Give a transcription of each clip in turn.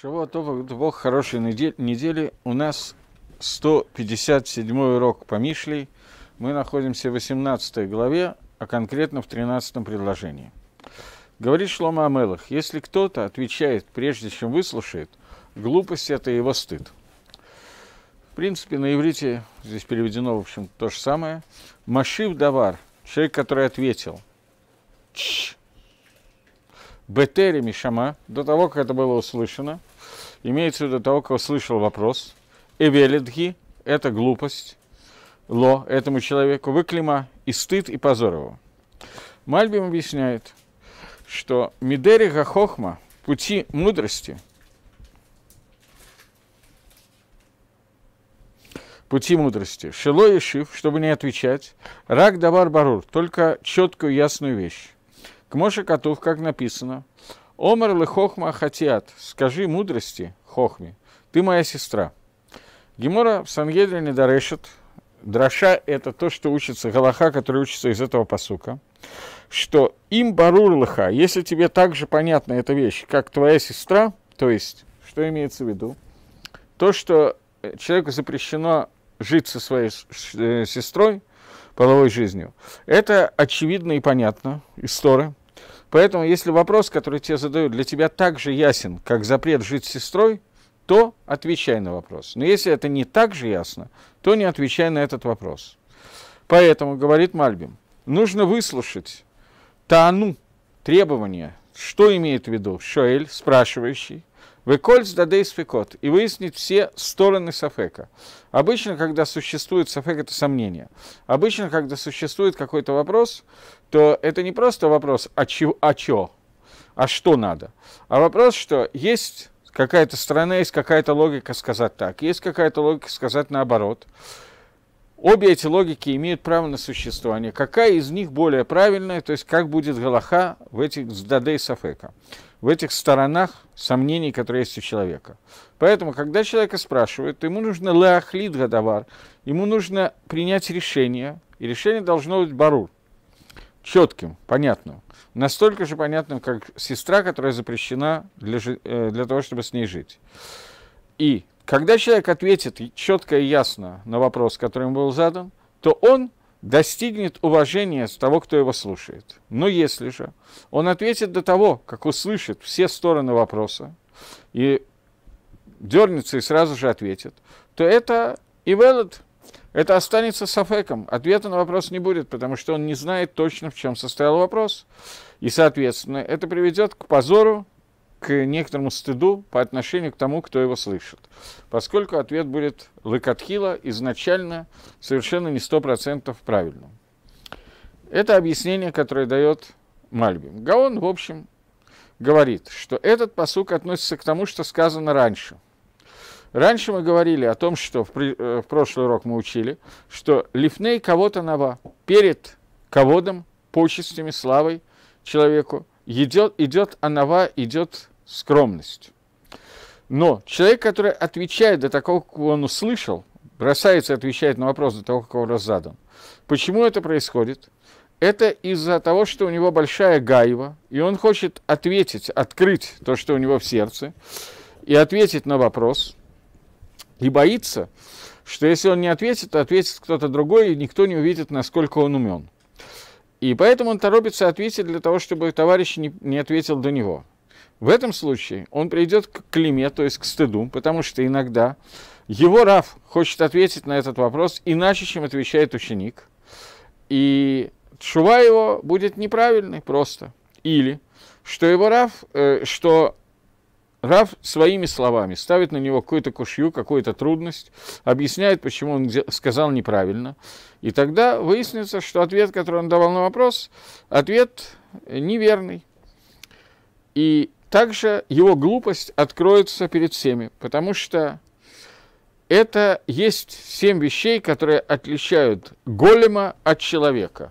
Шавуа Това, Бог, хорошей недели. У нас 157 урок по Мишлей. Мы находимся в 18 главе, а конкретно в 13 предложении. Говорит Шлома Амелах, если кто-то отвечает, прежде чем выслушает, глупость – это его стыд. В принципе, на иврите здесь переведено, в общем, то же самое. Машив Давар, человек, который ответил, Бетери Мишама, до того, как это было услышано, имеется в виду до того, как услышал вопрос, Эвелидхи – это глупость, ло – этому человеку, выклима и стыд, и позор его. Мальбим объясняет, что Мидери Хохма, пути мудрости, пути мудрости, Шило и Шиф, чтобы не отвечать, Рак Давар Барур, только четкую ясную вещь. Моше Катув, как написано, «Омар лехохма хатиат, скажи мудрости, хохме, ты моя сестра». Гемора в не Дарешет, Драша – это то, что учится Галаха, который учится из этого посука, что им барурлаха, если тебе также понятна эта вещь, как твоя сестра, то есть, что имеется в виду, то, что э, человеку запрещено жить со своей э, сестрой, половой жизнью, это очевидно и понятно из Поэтому, если вопрос, который тебе задают, для тебя так же ясен, как запрет жить с сестрой, то отвечай на вопрос. Но если это не так же ясно, то не отвечай на этот вопрос. Поэтому, говорит Мальбим, нужно выслушать тану, требования, что имеет в виду Шоэль, спрашивающий, Веколь дадей сфекот. И выяснить все стороны сафека. Обычно, когда существует сафек, это сомнение. Обычно, когда существует какой-то вопрос, то это не просто вопрос «а чё?», а, чё, а что надо? А вопрос, что есть какая-то сторона, есть какая-то логика сказать так, есть какая-то логика сказать наоборот. Обе эти логики имеют право на существование. Какая из них более правильная, то есть как будет Галаха в этих сдадей Сафека в этих сторонах сомнений, которые есть у человека. Поэтому, когда человека спрашивают, ему нужно леахлид гадавар, ему нужно принять решение, и решение должно быть бару, четким, понятным. Настолько же понятным, как сестра, которая запрещена для, э, для того, чтобы с ней жить. И когда человек ответит четко и ясно на вопрос, который ему был задан, то он достигнет уважения с того, кто его слушает. Но если же он ответит до того, как услышит все стороны вопроса, и дернется и сразу же ответит, то это и велот, это останется сафеком. Ответа на вопрос не будет, потому что он не знает точно, в чем состоял вопрос. И, соответственно, это приведет к позору, к некоторому стыду по отношению к тому, кто его слышит, поскольку ответ будет лыкатхила изначально совершенно не сто процентов правильным. Это объяснение, которое дает Мальбим. Гаон, в общем, говорит, что этот посук относится к тому, что сказано раньше. Раньше мы говорили о том, что в, при, э, в прошлый урок мы учили, что лифней кого-то нава, перед ководом, почестями, славой человеку – идет, идет анава, идет скромность. Но человек, который отвечает до такого, как он услышал, бросается отвечать на вопрос до того, как он задан. Почему это происходит? Это из-за того, что у него большая гайва, и он хочет ответить, открыть то, что у него в сердце, и ответить на вопрос, и боится, что если он не ответит, то ответит кто-то другой, и никто не увидит, насколько он умен. И поэтому он торопится ответить для того, чтобы товарищ не, не ответил до него. В этом случае он придет к клеме, то есть к стыду, потому что иногда его Раф хочет ответить на этот вопрос иначе, чем отвечает ученик. И шува его будет неправильной просто. Или что его Раф, э, что Рав своими словами ставит на него какую-то кушью, какую-то трудность, объясняет, почему он сказал неправильно. И тогда выяснится, что ответ, который он давал на вопрос, ответ неверный. И также его глупость откроется перед всеми, потому что это есть семь вещей, которые отличают голема от человека.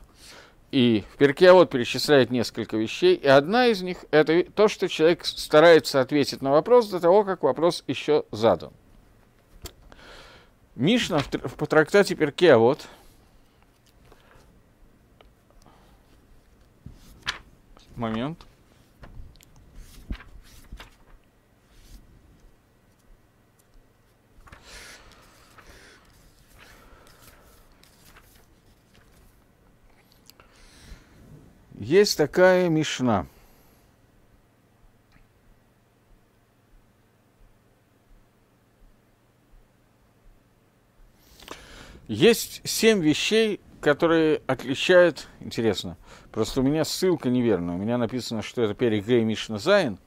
И в Перкиавод перечисляет несколько вещей, и одна из них – это то, что человек старается ответить на вопрос до того, как вопрос еще задан. Мишна в трактате Перкиавод момент – Есть такая мишна. Есть семь вещей, которые отличают... Интересно, просто у меня ссылка неверная. У меня написано, что это перегей Мишна Зайн,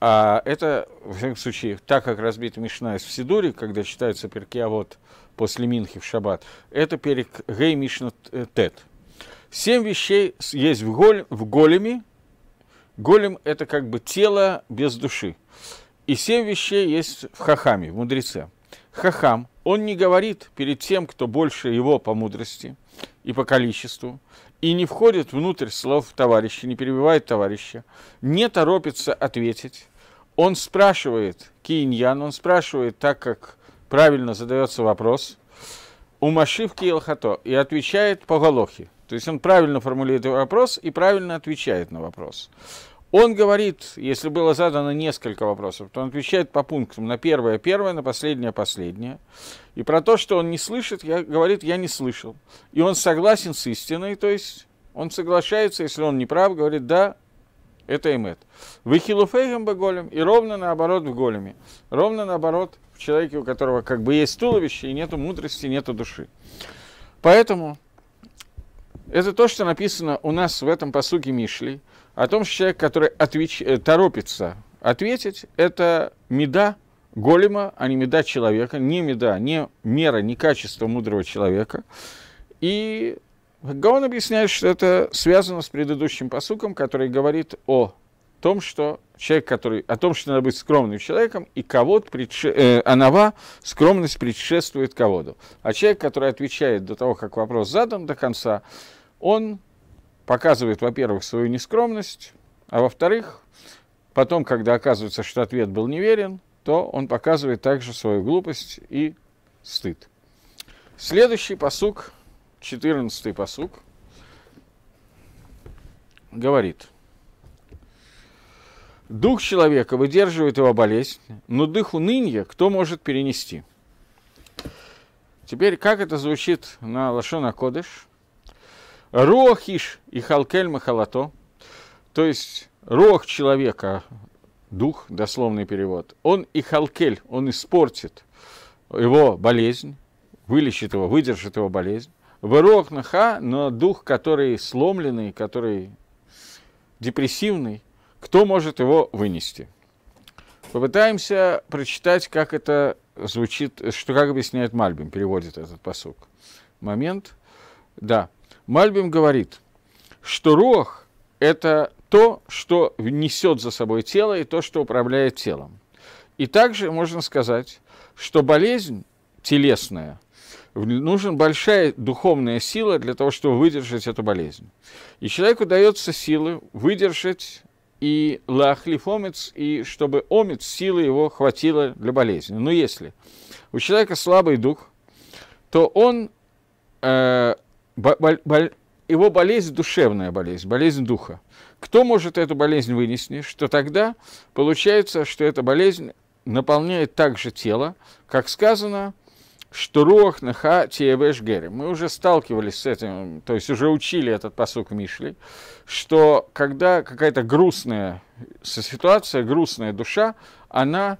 а это, в любом случае, так как разбит Мишна из Сидури, когда читается перки, а вот после Минхи в Шаббат, это перек Гей Мишна Тет. Семь вещей есть в, голь, в големе. Голем – это как бы тело без души. И семь вещей есть в хахаме, в мудреце. Хахам, он не говорит перед тем, кто больше его по мудрости и по количеству, и не входит внутрь слов товарища, не перебивает товарища, не торопится ответить. Он спрашивает Киньян, он спрашивает так, как правильно задается вопрос – у Машивки Илхато и отвечает по Голохе – то есть он правильно формулирует вопрос и правильно отвечает на вопрос. Он говорит, если было задано несколько вопросов, то он отвечает по пунктам на первое первое, на последнее последнее. И про то, что он не слышит, я, говорит, я не слышал. И он согласен с истиной, то есть он соглашается, если он не прав, говорит, да, это эмет. бы голем и ровно наоборот в големе. Ровно наоборот в человеке, у которого как бы есть туловище и нету мудрости, нету души. Поэтому это то, что написано у нас в этом посуге Мишли, о том, что человек, который отвеч... Э, торопится ответить, это меда голема, а не меда человека, не меда, не мера, не качество мудрого человека. И Гаон объясняет, что это связано с предыдущим посуком, который говорит о том, что человек, который, о том, что надо быть скромным человеком, и кого предше... э, анава, скромность предшествует кого-то. А человек, который отвечает до того, как вопрос задан до конца, он показывает, во-первых, свою нескромность, а во-вторых, потом, когда оказывается, что ответ был неверен, то он показывает также свою глупость и стыд. Следующий посук, 14 посук, говорит, «Дух человека выдерживает его болезнь, но дых уныния кто может перенести?» Теперь, как это звучит на Лашона Кодыш – Рохиш и халкель махалато, то есть рох человека, дух, дословный перевод, он и халкель, он испортит его болезнь, вылечит его, выдержит его болезнь. Вырох наха, но дух, который сломленный, который депрессивный, кто может его вынести? Попытаемся прочитать, как это звучит, что как объясняет Мальбим, переводит этот посук. Момент. Да. Мальбим говорит, что рох – это то, что несет за собой тело и то, что управляет телом. И также можно сказать, что болезнь телесная, нужен большая духовная сила для того, чтобы выдержать эту болезнь. И человеку дается силы выдержать и лахлифомец и чтобы омец силы его хватило для болезни. Но если у человека слабый дух, то он э, его болезнь душевная болезнь, болезнь духа. Кто может эту болезнь вынести? Что тогда получается, что эта болезнь наполняет также тело, как сказано, что руах наха тиевеш гери. Мы уже сталкивались с этим, то есть уже учили этот посук Мишли, что когда какая-то грустная ситуация, грустная душа, она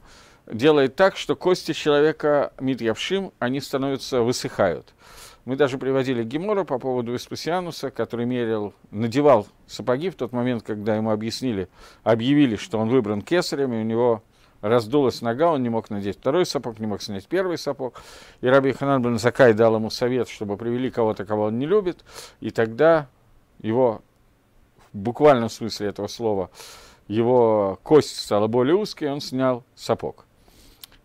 делает так, что кости человека, мид они становятся, высыхают. Мы даже приводили Гемора по поводу Веспасиануса, который мерил, надевал сапоги в тот момент, когда ему объяснили, объявили, что он выбран кесарем, и у него раздулась нога, он не мог надеть второй сапог, не мог снять первый сапог. И Раби Ханан бен Закай дал ему совет, чтобы привели кого-то, кого он не любит, и тогда его, в буквальном смысле этого слова, его кость стала более узкой, и он снял сапог.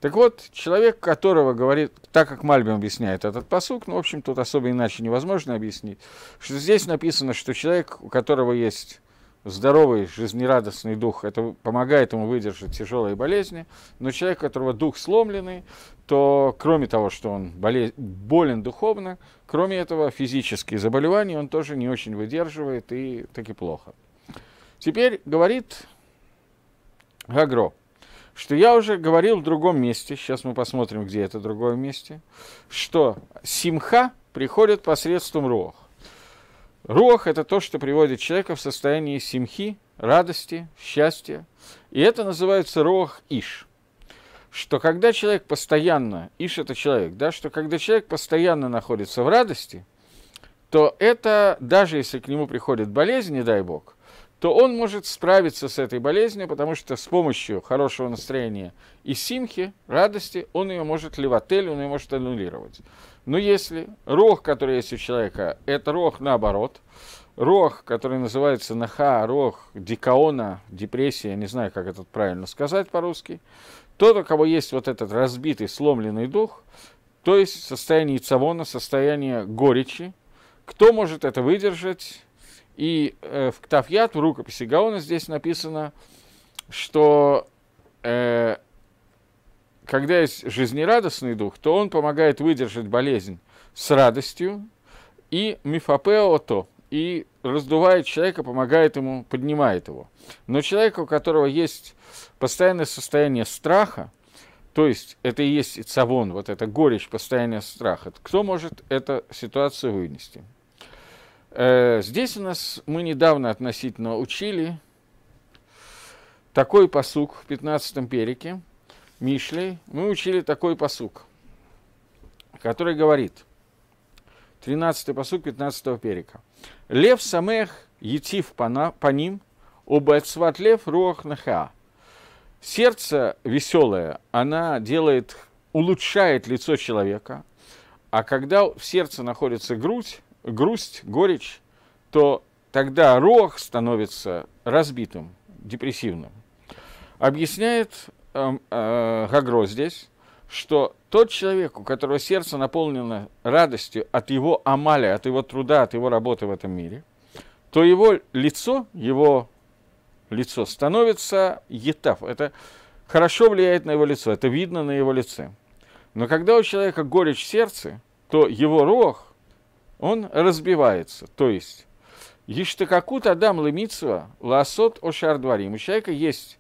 Так вот, человек, которого говорит, так как Мальбим объясняет этот посук, ну, в общем, тут особо иначе невозможно объяснить, что здесь написано, что человек, у которого есть здоровый, жизнерадостный дух, это помогает ему выдержать тяжелые болезни, но человек, у которого дух сломленный, то кроме того, что он боле... болен духовно, кроме этого физические заболевания он тоже не очень выдерживает и так и плохо. Теперь говорит Гагро – что я уже говорил в другом месте, сейчас мы посмотрим, где это другое месте, что симха приходит посредством рох, рох это то, что приводит человека в состояние симхи, радости, счастья. И это называется рох иш что когда человек постоянно, иш это человек, да, что когда человек постоянно находится в радости, то это, даже если к нему приходит болезнь, не дай бог, то он может справиться с этой болезнью, потому что с помощью хорошего настроения и симхи, радости, он ее может левотель, он ее может аннулировать. Но если рог, который есть у человека, это рог наоборот, рог, который называется наха, рог дикаона, депрессия, не знаю, как это правильно сказать по-русски, тот, у кого есть вот этот разбитый, сломленный дух, то есть состояние цавона, состояние горечи, кто может это выдержать? И э, в Ктафьят, в рукописи Гаона здесь написано, что э, когда есть жизнерадостный дух, то он помогает выдержать болезнь с радостью, и мифопеото, и раздувает человека, помогает ему, поднимает его. Но человек, у которого есть постоянное состояние страха, то есть это и есть цавон, вот это горечь, постоянное страха, кто может эту ситуацию вынести? Э, здесь у нас мы недавно относительно учили такой посук в 15-м перике Мишлей. Мы учили такой посук, который говорит, 13-й посук 15-го перика. Лев самех етив по ним, обецват лев руах наха. Сердце веселое, она делает, улучшает лицо человека, а когда в сердце находится грудь, грусть, горечь, то тогда рог становится разбитым, депрессивным. Объясняет э, э, Гагро здесь, что тот человек, у которого сердце наполнено радостью от его амали, от его труда, от его работы в этом мире, то его лицо, его лицо становится етаф. Это хорошо влияет на его лицо, это видно на его лице. Но когда у человека горечь в сердце, то его рог он разбивается. То есть, Иштакакут Адам Лемитсва, Ласот Ошар Дварим. У человека есть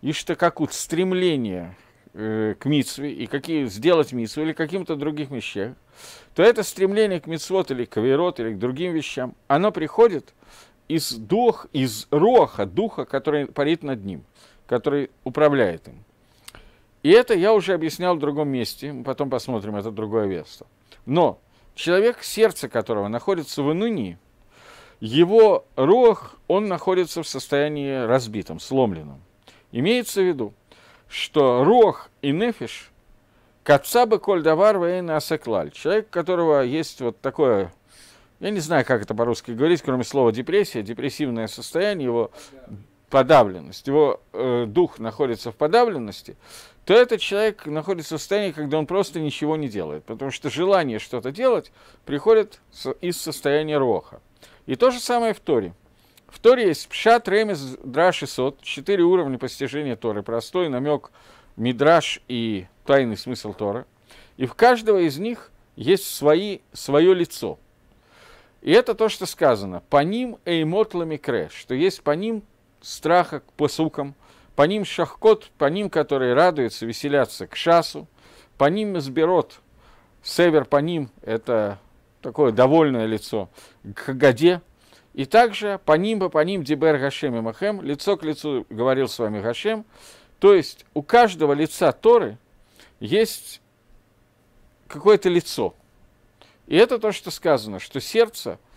Иштакакут, стремление э, к митсве и какие сделать митсву или каким-то других вещах, то это стремление к митсвот или к верот или к другим вещам, оно приходит из дух, из роха, духа, который парит над ним, который управляет им. И это я уже объяснял в другом месте, мы потом посмотрим это другое место. Но Человек, сердце которого находится в инунии, его рог, он находится в состоянии разбитом, сломленном. Имеется в виду, что рог и нефиш – кацабы коль давар вейна асеклаль. Человек, у которого есть вот такое, я не знаю, как это по-русски говорить, кроме слова депрессия, депрессивное состояние, его подавленность, его э, дух находится в подавленности, то этот человек находится в состоянии, когда он просто ничего не делает, потому что желание что-то делать приходит из состояния роха. И то же самое в Торе. В Торе есть Пшат, Ремес, Драш и Сот, четыре уровня постижения Торы, простой намек, Мидраш и тайный смысл Торы. И в каждого из них есть свои, свое лицо. И это то, что сказано. По ним эймот ламикре, что есть по ним страха к посукам – по ним шахкот, по ним, которые радуются, веселятся к шасу, по ним сберот, север по ним, это такое довольное лицо, к Гаде, и также по ним, по ним дибер Гашем и Махем, лицо к лицу говорил с вами Гашем, то есть у каждого лица Торы есть какое-то лицо. И это то, что сказано, что сердце –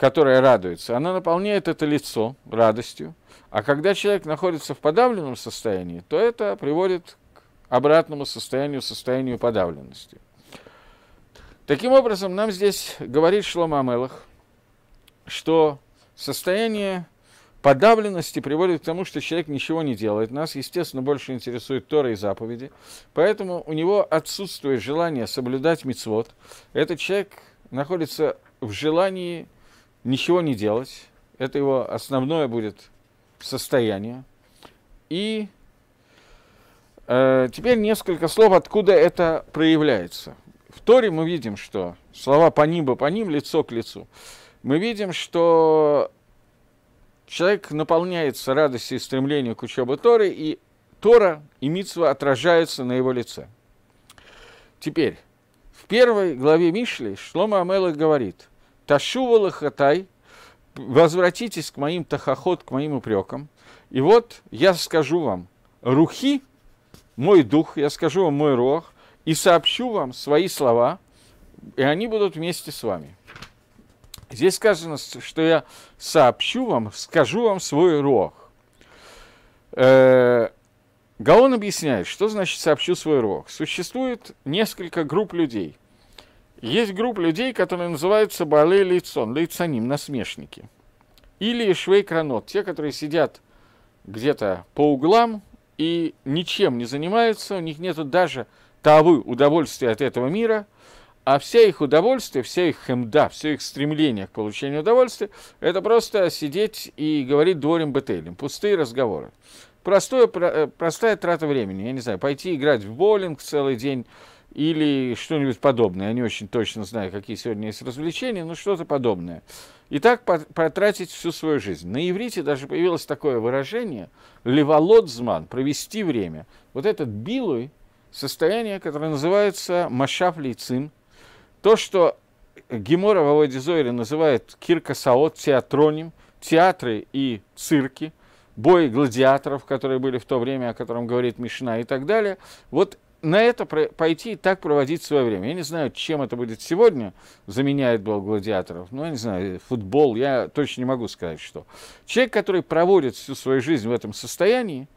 которая радуется, она наполняет это лицо радостью. А когда человек находится в подавленном состоянии, то это приводит к обратному состоянию, состоянию подавленности. Таким образом, нам здесь говорит Шлома Амелах, что состояние подавленности приводит к тому, что человек ничего не делает. Нас, естественно, больше интересует Тора и заповеди. Поэтому у него отсутствует желание соблюдать мицвод. Этот человек находится в желании – ничего не делать. Это его основное будет состояние. И э, теперь несколько слов, откуда это проявляется. В Торе мы видим, что слова по ним, по ним, лицо к лицу. Мы видим, что человек наполняется радостью и стремлением к учебе Торы, и Тора и Мицва отражаются на его лице. Теперь, в первой главе Мишли Шлома Амелах говорит, Ташува лахатай, возвратитесь к моим тахоход, к моим упрекам. И вот я скажу вам, рухи, мой дух, я скажу вам мой рох, и сообщу вам свои слова, и они будут вместе с вами. Здесь сказано, что я сообщу вам, скажу вам свой рох. Э, Гаон объясняет, что значит сообщу свой рог. Существует несколько групп людей – есть группа людей, которые называются Балей Лейцон, Лейцаним, насмешники. Или Швейкранот, те, которые сидят где-то по углам и ничем не занимаются, у них нет даже тавы удовольствия от этого мира, а все их удовольствие, все их хемда, все их стремление к получению удовольствия, это просто сидеть и говорить дворем бетейлем, пустые разговоры. Простое, э, простая трата времени, я не знаю, пойти играть в боулинг целый день, или что-нибудь подобное. Я не очень точно знаю, какие сегодня есть развлечения, но что-то подобное. И так потратить всю свою жизнь. На иврите даже появилось такое выражение «леволодзман» – «провести время». Вот этот билуй – состояние, которое называется «машав лейцин», то, что Гемора Володи Зойри называет киркосаот театроним, театры и цирки, бой гладиаторов, которые были в то время, о котором говорит Мишна и так далее. Вот на это пойти и так проводить свое время. Я не знаю, чем это будет сегодня, заменяет был гладиаторов. Ну, я не знаю, э, футбол, я точно не могу сказать, что. Человек, который проводит всю свою жизнь в этом состоянии,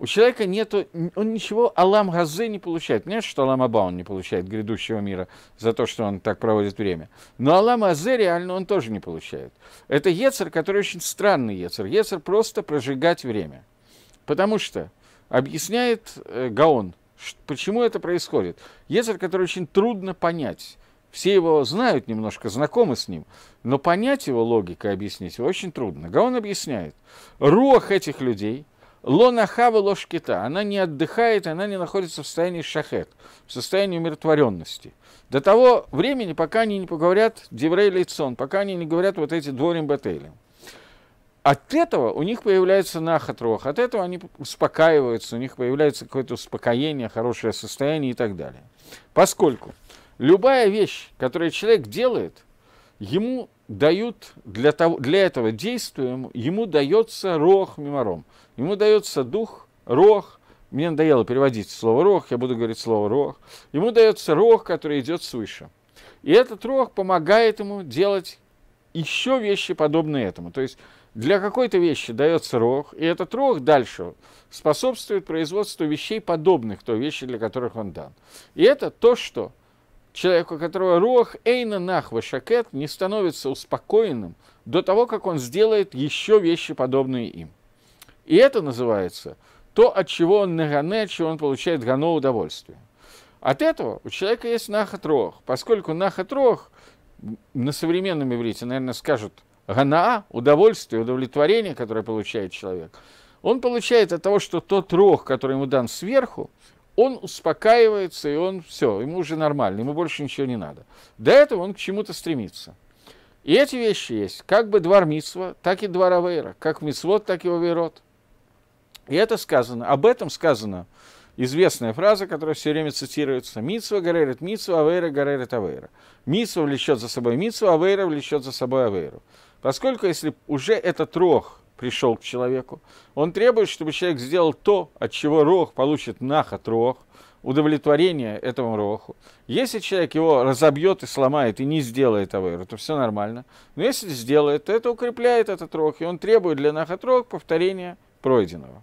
у человека нету, он ничего Алам Газы не получает. Нет, что Алам Аба он не получает грядущего мира за то, что он так проводит время. Но Алам Азы реально он тоже не получает. Это Ецер, который очень странный Ецер. Ецер просто прожигать время. Потому что, объясняет э, Гаон, Почему это происходит? Ецер, который очень трудно понять. Все его знают немножко, знакомы с ним, но понять его логику и объяснить его очень трудно. Гаон объясняет. рух этих людей, лона хава ложь она не отдыхает, она не находится в состоянии шахет, в состоянии умиротворенности. До того времени, пока они не поговорят Деврей Лейцон, пока они не говорят вот эти дворим Бетейлем. От этого у них появляется нахотрох, от этого они успокаиваются, у них появляется какое-то успокоение, хорошее состояние и так далее. Поскольку любая вещь, которую человек делает, ему дают для, того, для этого действия, ему, ему дается рох мемором, ему дается дух, рох, мне надоело переводить слово рох, я буду говорить слово рох, ему дается рох, который идет свыше. И этот рох помогает ему делать еще вещи подобные этому. То есть для какой-то вещи дается рог, и этот рог дальше способствует производству вещей, подобных той вещи, для которых он дан. И это то, что человеку, у которого рог Эйна Нахва Шакет, не становится успокоенным до того, как он сделает еще вещи, подобные им. И это называется то, от чего он нагане, от чего он получает гано удовольствие. От этого у человека есть нахат рог, поскольку нахат рог на современном иврите, наверное, скажут – гана, удовольствие, удовлетворение, которое получает человек, он получает от того, что тот рог, который ему дан сверху, он успокаивается, и он все, ему уже нормально, ему больше ничего не надо. До этого он к чему-то стремится. И эти вещи есть, как бы двор Митсва, так и двор Авейра, как Митсвот, так и Авейрот. И это сказано, об этом сказано известная фраза, которая все время цитируется. Митсва горерит Митсва, Авейра горерит Авейра. Митсва влечет за собой Митсва, Авейра влечет за собой Авейру. Поскольку если уже этот рог пришел к человеку, он требует, чтобы человек сделал то, от чего рог получит нахот рог, удовлетворение этому роху. Если человек его разобьет и сломает, и не сделает авейру, то все нормально. Но если сделает, то это укрепляет этот рох, и он требует для нахот рог повторения пройденного.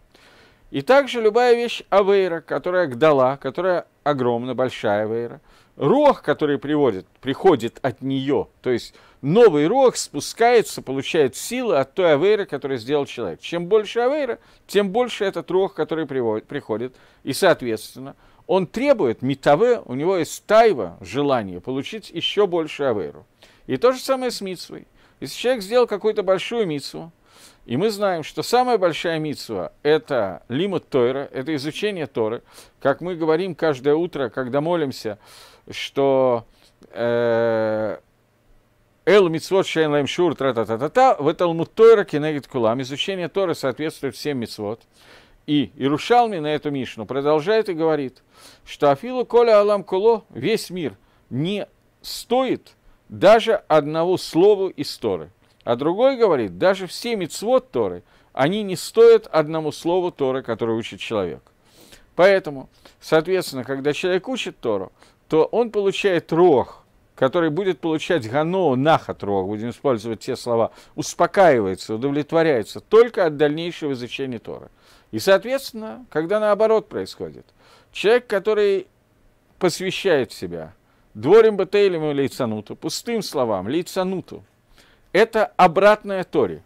И также любая вещь авейра, которая гдала, которая огромная большая авейра – рог, который приводит, приходит от нее. То есть новый рог спускается, получает силы от той авейры, которую сделал человек. Чем больше авейра, тем больше этот рог, который приводит, приходит. И, соответственно, он требует Метавы у него есть тайва, желание получить еще больше авейру. И то же самое с митсвой. Если человек сделал какую-то большую митсву, и мы знаем, что самая большая митсва – это лимат Тойра, это изучение Торы. Как мы говорим каждое утро, когда молимся, что э, Эл митцвот шейн лэм шур та та та та та в Талмуд Тойра кинегит кулам. Изучение Торы соответствует всем митцвот. И Ирушалми на эту Мишну продолжает и говорит, что Афилу Коля Алам Куло, весь мир, не стоит даже одного слова из Торы. А другой говорит, даже все мицвод Торы, они не стоят одному слову Торы, которое учит человек. Поэтому, соответственно, когда человек учит Тору, то он получает рох, который будет получать гано, нахат рох, будем использовать те слова, успокаивается, удовлетворяется только от дальнейшего изучения Торы. И, соответственно, когда наоборот происходит, человек, который посвящает себя дворем Бетейлему или Лицануту, пустым словам, Лицануту – это обратная Торе.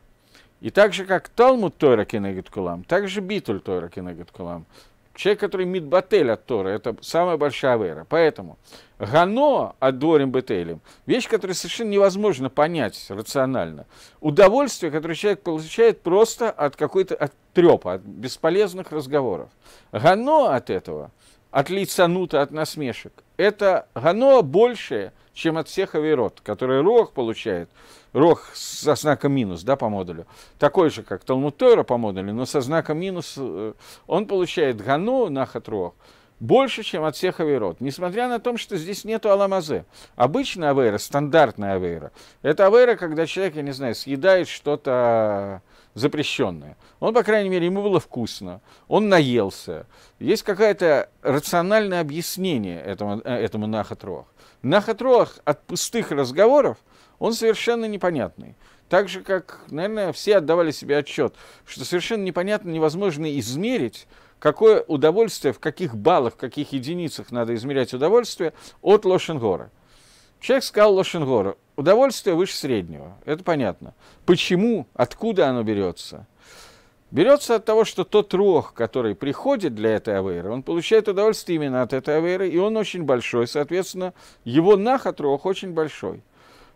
И так же, как Талмуд Тойра Кенегет Кулам, так же Битуль Тойра Кенегет Кулам. Человек, который Мидбатель от Тора, это самая большая вера. Поэтому Гано от Дворим Бетелем, вещь, которую совершенно невозможно понять рационально. Удовольствие, которое человек получает просто от какой-то от трепа, от бесполезных разговоров. Гано от этого, от лица нута, от насмешек, это Гано большее – чем от всех авирот, которые Рох получает, Рох со знаком минус, да, по модулю, такой же, как Талмуд по модулю, но со знаком минус, э, он получает Гану, Нахат Рох, больше, чем от всех авейрот. Несмотря на то, что здесь нету аламазе. Обычная авера, стандартная авера. это авера, когда человек, я не знаю, съедает что-то запрещенное. Он, по крайней мере, ему было вкусно, он наелся. Есть какое-то рациональное объяснение этому, э, этому нахатрох. На хатруах от пустых разговоров он совершенно непонятный. Так же, как, наверное, все отдавали себе отчет, что совершенно непонятно, невозможно измерить, какое удовольствие, в каких баллах, в каких единицах надо измерять удовольствие от Лошенгора. Человек сказал Лошенгору, удовольствие выше среднего, это понятно. Почему, откуда оно берется – берется от того, что тот рог, который приходит для этой авейры, он получает удовольствие именно от этой авейры, и он очень большой, соответственно, его нахат рог очень большой.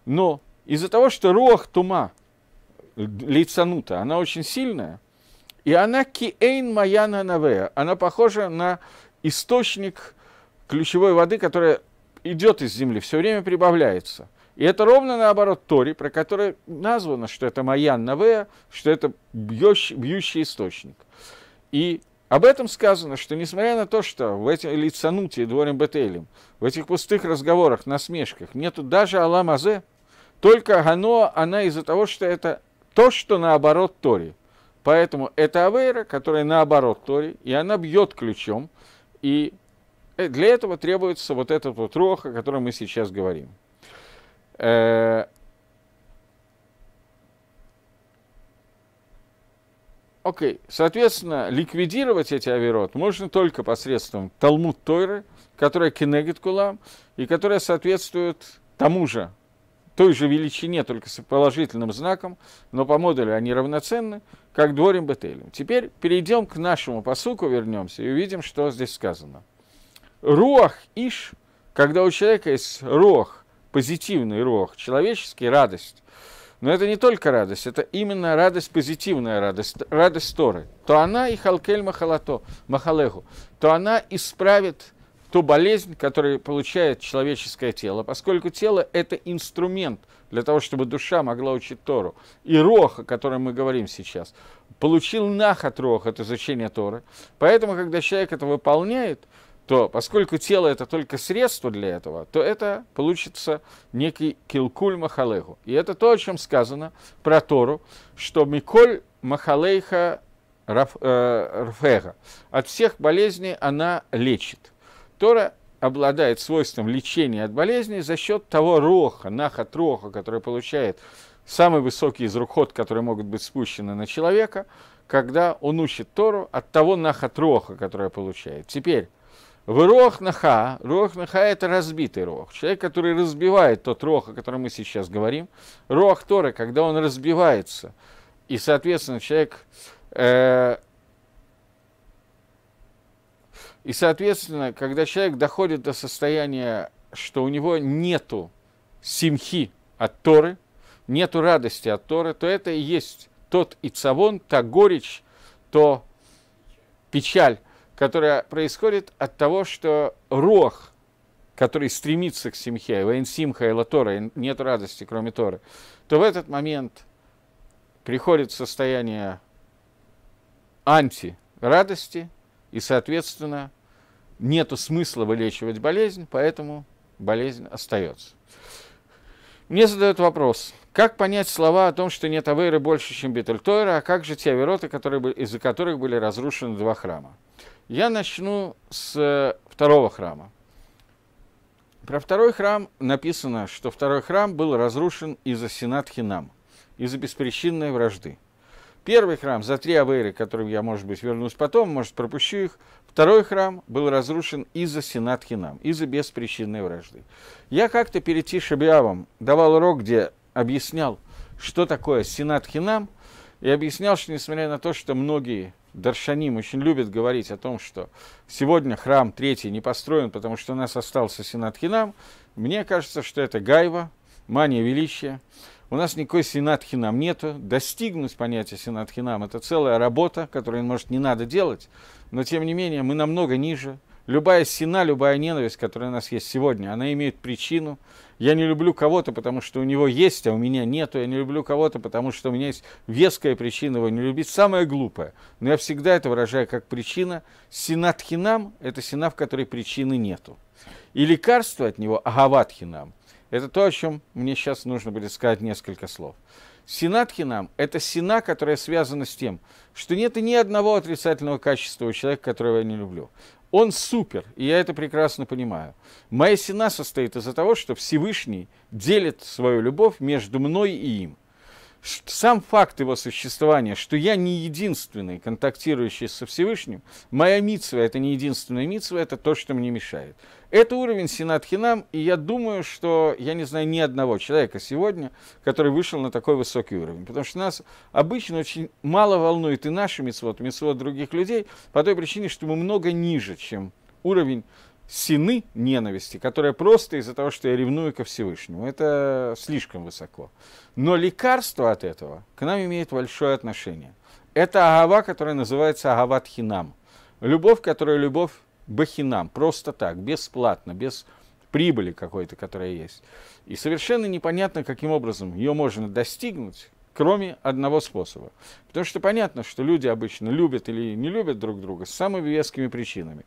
Но из-за того, что рог тума, лицанута, она очень сильная, и она киэйн маяна навея, она похожа на источник ключевой воды, которая идет из земли, все время прибавляется – и это ровно наоборот Тори, про которое названо, что это Маян Навея, что это бьющий, бьющий источник. И об этом сказано, что несмотря на то, что в этих лицанутии дворим Бетелем, в этих пустых разговорах, насмешках, нету даже Аламазе, только оно, она из-за того, что это то, что наоборот Тори. Поэтому это Авера, которая наоборот Тори, и она бьет ключом, и э, для этого требуется вот этот вот роха, о котором мы сейчас говорим. Э, окей, okay. соответственно, ликвидировать эти авирот можно только посредством Талмуд Тойры, которая кенегит кулам, и которая соответствует тому же, той же величине, только с положительным знаком, но по модулю они равноценны, как дворим бетелем. Теперь перейдем к нашему посуку, вернемся и увидим, что здесь сказано. Руах иш, когда у человека есть руах, позитивный рух, человеческий радость. Но это не только радость, это именно радость, позитивная радость, радость Торы. То она и Халкель Махалато, Махалеху, то она исправит ту болезнь, которую получает человеческое тело, поскольку тело – это инструмент для того, чтобы душа могла учить Тору. И Рох, о котором мы говорим сейчас, получил нахат Рох от изучения Торы. Поэтому, когда человек это выполняет – то поскольку тело это только средство для этого, то это получится некий килкуль махалеху. И это то, о чем сказано про Тору, что Миколь махалейха раф, э, рафега. От всех болезней она лечит. Тора обладает свойством лечения от болезней за счет того роха, нахат роха, который получает самый высокий из рухот, которые могут быть спущены на человека, когда он учит Тору от того нахат роха, которое получает. Теперь в Рохнаха, Рохнаха это разбитый Рох, человек, который разбивает тот Рох, о котором мы сейчас говорим. Рох Торы, когда он разбивается, и, соответственно, человек... Э, и, соответственно, когда человек доходит до состояния, что у него нету симхи от Торы, нету радости от Торы, то это и есть тот ицавон, та горечь, то печаль, которая происходит от того, что рох, который стремится к Симхе, военсимха и латора, нет радости, кроме Торы, то в этот момент приходит состояние антирадости, и, соответственно, нет смысла вылечивать болезнь, поэтому болезнь остается. Мне задают вопрос, как понять слова о том, что нет Авейры больше, чем Бетельтойра, а как же те вероты, которые, из-за которых были разрушены два храма? Я начну с э, второго храма. Про второй храм написано, что второй храм был разрушен из-за Синатхинам, из-за беспричинной вражды. Первый храм за три авейры, к которым я, может быть, вернусь потом, может, пропущу их. Второй храм был разрушен из-за Синатхинам, из-за беспричинной вражды. Я как-то перед Тишебиавом давал урок, где объяснял, что такое Синатхинам, и объяснял, что несмотря на то, что многие Даршаним очень любит говорить о том, что сегодня храм третий не построен, потому что у нас остался Сенат Мне кажется, что это гайва, мания величия. У нас никакой сенат нету. Достигнуть понятия сенат это целая работа, которую, может, не надо делать, но, тем не менее, мы намного ниже. Любая сина, любая ненависть, которая у нас есть сегодня, она имеет причину – я не люблю кого-то, потому что у него есть, а у меня нету. Я не люблю кого-то, потому что у меня есть веская причина его не любить. Самое глупое. Но я всегда это выражаю как причина. Синат это сина, в которой причины нету. И лекарство от него – агават Это то, о чем мне сейчас нужно будет сказать несколько слов. Синат это сина, которая связана с тем, что нет ни одного отрицательного качества у человека, которого я не люблю. Он супер, и я это прекрасно понимаю. Моя сена состоит из-за того, что Всевышний делит свою любовь между мной и им сам факт его существования, что я не единственный, контактирующий со Всевышним, моя митсва это не единственная митсва, это то, что мне мешает. Это уровень Синатхинам, и я думаю, что я не знаю ни одного человека сегодня, который вышел на такой высокий уровень. Потому что нас обычно очень мало волнует и наши митцвот, и митцвот других людей, по той причине, что мы много ниже, чем уровень сины ненависти, которая просто из-за того, что я ревную ко Всевышнему. Это слишком высоко. Но лекарство от этого к нам имеет большое отношение. Это агава, которая называется агават хинам. Любовь, которая любовь бахинам, просто так, бесплатно, без прибыли какой-то, которая есть. И совершенно непонятно, каким образом ее можно достигнуть, кроме одного способа. Потому что понятно, что люди обычно любят или не любят друг друга с самыми вескими причинами.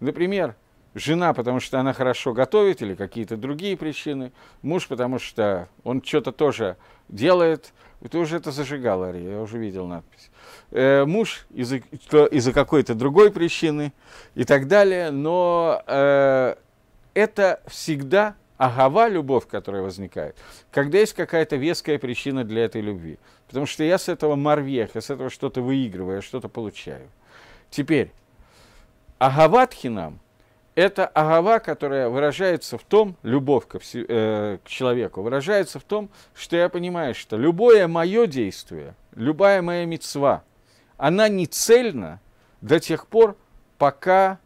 Например, жена, потому что она хорошо готовит или какие-то другие причины, муж, потому что он что-то тоже делает, ты уже это зажигал, Ари, я уже видел надпись. Э, муж из-за из какой-то другой причины и так далее, но э, это всегда агава, любовь, которая возникает, когда есть какая-то веская причина для этой любви. Потому что я с этого морвех, я с этого что-то выигрываю, я что-то получаю. Теперь, агаватхи нам это агава, которая выражается в том, любовь ко, э, к человеку, выражается в том, что я понимаю, что любое мое действие, любая моя мецва, она не цельна до тех пор, пока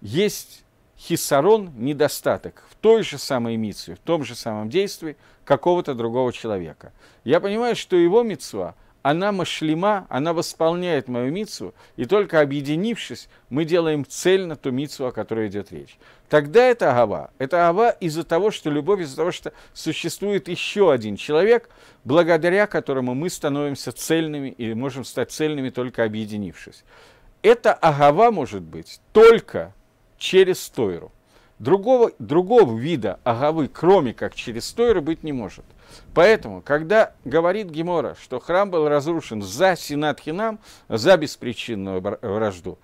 есть хиссарон, недостаток в той же самой митсве, в том же самом действии какого-то другого человека. Я понимаю, что его мецва она машлима, она восполняет мою мицу, и только объединившись, мы делаем цельно ту мицу, о которой идет речь. Тогда это агава. Это агава из-за того, что любовь, из-за того, что существует еще один человек, благодаря которому мы становимся цельными и можем стать цельными, только объединившись. Это агава может быть только через Тойру. Другого, другого вида агавы, кроме как через Тойру, быть не может. Поэтому, когда говорит Гемора, что храм был разрушен за Синатхинам, за беспричинную вражду,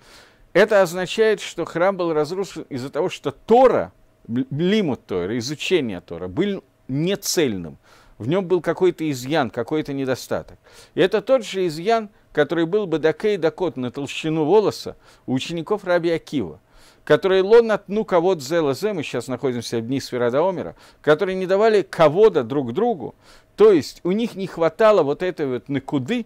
это означает, что храм был разрушен из-за того, что Тора, лимут Тора, изучение Тора, был нецельным. В нем был какой-то изъян, какой-то недостаток. И это тот же изъян, который был бы дакей дакот на толщину волоса у учеников Раби Акива которые лонат ну кого-то зелазе, мы сейчас находимся в дни Омера, которые не давали кого-то друг другу, то есть у них не хватало вот этой вот накуды,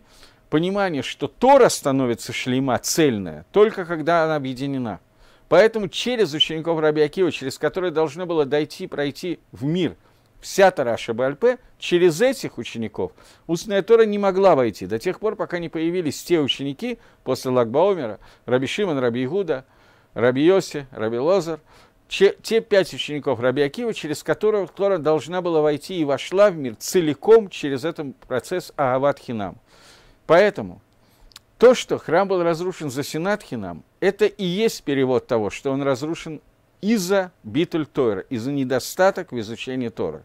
понимания, что Тора становится шлема цельная, только когда она объединена. Поэтому через учеников Раби Акива, через которые должно было дойти, пройти в мир вся Тараша Бальпе, через этих учеников устная Тора не могла войти до тех пор, пока не появились те ученики после Лагбаумера, Раби Шимон, Раби Игуда – Раби Йоси, Раби Лозер, че, те пять учеников Раби Акива, через которого Тора должна была войти и вошла в мир целиком через этот процесс Агават Хинам. Поэтому то, что храм был разрушен за Сенат Хинам, это и есть перевод того, что он разрушен из-за битуль Тора, из-за недостаток в изучении Тора.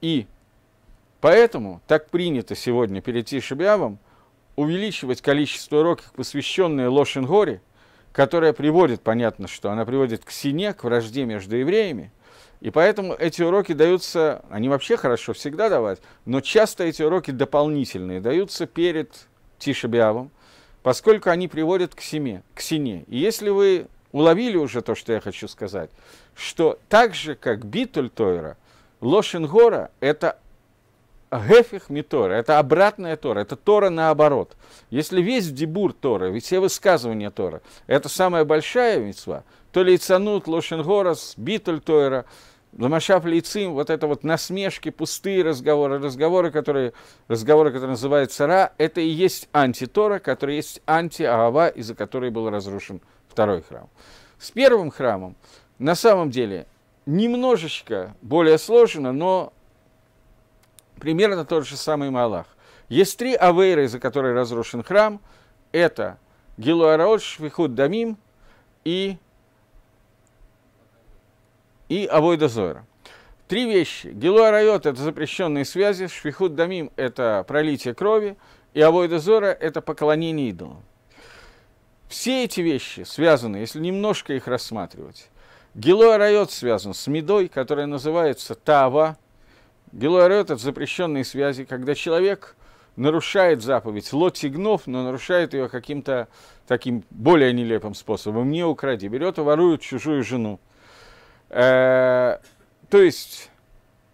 И поэтому так принято сегодня перед Тишебиавом увеличивать количество уроков, посвященные Лошенгоре, которая приводит, понятно, что она приводит к сине, к вражде между евреями. И поэтому эти уроки даются, они вообще хорошо всегда давать, но часто эти уроки дополнительные даются перед Тишебиавом, поскольку они приводят к, семе, к сине. И если вы уловили уже то, что я хочу сказать, что так же, как Битуль Тойра, Лошенгора – это Гефих Митора, это обратная Тора, это Тора наоборот. Если весь дебур Тора, все высказывания Тора, это самая большая мецва, то Лейцанут, Лошенгорас, Битуль Тора, Ламашав Лейцим, вот это вот насмешки, пустые разговоры, разговоры, которые, разговоры, которые называются Ра, это и есть антитора, который есть анти-Аава, из-за которой был разрушен второй храм. С первым храмом на самом деле немножечко более сложно, но примерно тот же самый Малах. Есть три авейры, за которые разрушен храм. Это Гилуараот, Швихуд Дамим и, и Авойда Зойра. Три вещи. Гилуарайот – это запрещенные связи, Швихуд Дамим – это пролитие крови, и Авойда Зора – это поклонение идолам. Все эти вещи связаны, если немножко их рассматривать. Гилуарайот связан с медой, которая называется Тава, Гелуарет – это запрещенные связи, когда человек нарушает заповедь лотигнов, но нарушает ее каким-то таким более нелепым способом. Не укради, берет и ворует чужую жену. Э, то есть,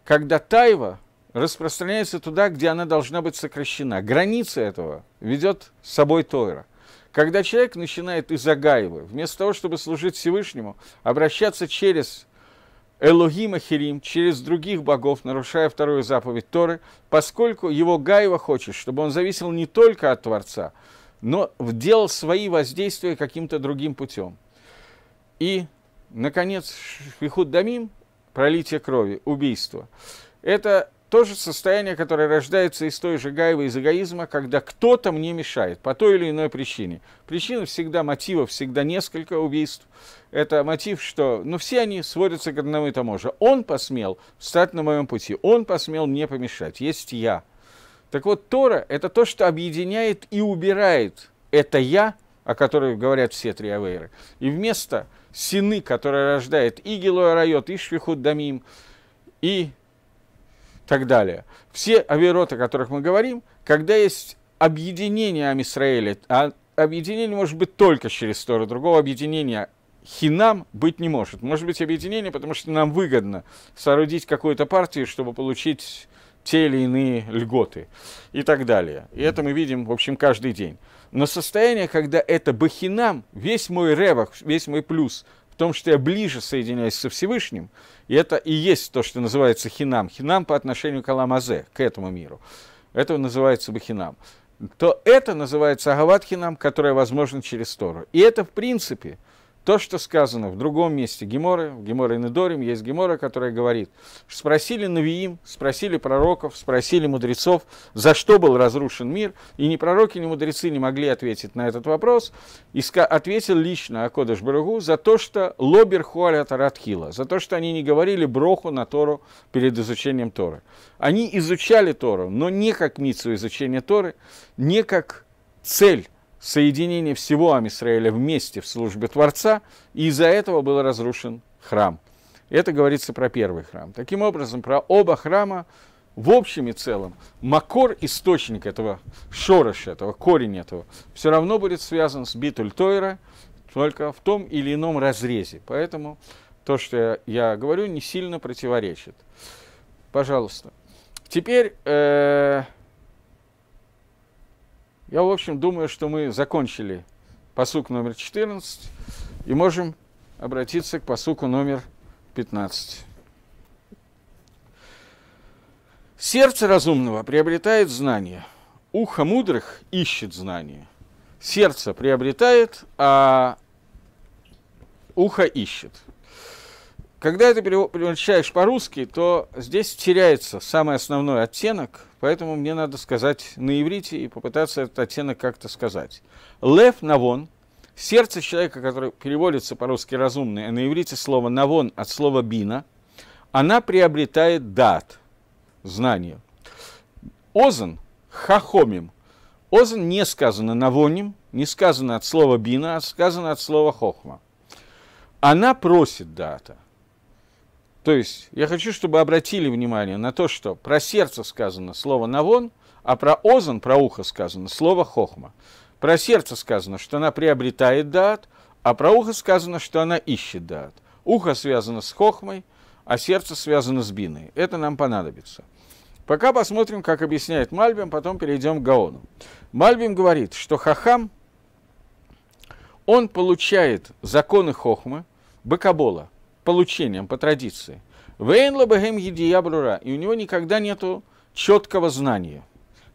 когда тайва распространяется туда, где она должна быть сокращена. Граница этого ведет с собой Тойра. Когда человек начинает из Агаевы, вместо того, чтобы служить Всевышнему, обращаться через Элогим Ахирим через других богов, нарушая вторую заповедь Торы, поскольку его Гаева хочет, чтобы он зависел не только от Творца, но делал свои воздействия каким-то другим путем. И, наконец, Швихуд Дамим, пролитие крови, убийство. Это тоже состояние, которое рождается из той же гаевы, из эгоизма, когда кто-то мне мешает по той или иной причине. Причина всегда, мотивов всегда несколько убийств. Это мотив, что, ну, все они сводятся к одному и тому же. Он посмел встать на моем пути, он посмел мне помешать, есть я. Так вот, Тора – это то, что объединяет и убирает это «я», о которой говорят все три авейры. И вместо сины, которая рождает и Гилуя Райот, и Швихуд Дамим, и так далее. Все авиароты, о которых мы говорим, когда есть объединение Амисраэля, а объединение может быть только через сторону другого объединения хинам быть не может. Может быть объединение, потому что нам выгодно соорудить какую-то партию, чтобы получить те или иные льготы и так далее. И это мы видим, в общем, каждый день. Но состояние, когда это бахинам, весь мой ревах, весь мой плюс том, что я ближе соединяюсь со Всевышним, и это и есть то, что называется хинам. Хинам по отношению к Аламазе, к этому миру. Это называется бы хинам. То это называется агават хинам, которое возможно через Тору. И это, в принципе, то, что сказано в другом месте Геморы, в Геморе Недорим есть Гемора, которая говорит, что спросили Навиим, спросили пророков, спросили мудрецов, за что был разрушен мир, и ни пророки, ни мудрецы не могли ответить на этот вопрос, и ответил лично Акодыш Барагу за то, что лобер хуаля таратхила, за то, что они не говорили броху на Тору перед изучением Торы. Они изучали Тору, но не как митсу изучения Торы, не как цель соединение всего Амисраэля вместе в службе Творца, и из-за этого был разрушен храм. Это говорится про первый храм. Таким образом, про оба храма в общем и целом макор, источник этого шороша, этого корень этого, все равно будет связан с битуль Тойра, только в том или ином разрезе. Поэтому то, что я, говорю, не сильно противоречит. Пожалуйста. Теперь э, я, в общем, думаю, что мы закончили посук номер 14 и можем обратиться к посуку номер 15. Сердце разумного приобретает знание, ухо мудрых ищет знание. Сердце приобретает, а ухо ищет. Когда это превращаешь по-русски, то здесь теряется самый основной оттенок поэтому мне надо сказать на иврите и попытаться этот оттенок как-то сказать. Лев навон, сердце человека, которое переводится по-русски разумное. а на иврите слово навон от слова бина, она приобретает дат, знание. Озан, хахомим. Озан не сказано навоним, не сказано от слова бина, а сказано от слова хохма. Она просит дата. То есть я хочу, чтобы обратили внимание на то, что про сердце сказано слово «навон», а про озон, про ухо сказано слово «хохма». Про сердце сказано, что она приобретает дат, а про ухо сказано, что она ищет дат. Ухо связано с хохмой, а сердце связано с биной. Это нам понадобится. Пока посмотрим, как объясняет Мальбим, потом перейдем к Гаону. Мальбим говорит, что хахам, он получает законы хохмы, бакабола – получением, по традиции. Вейн лабагем едия брура. И у него никогда нет четкого знания.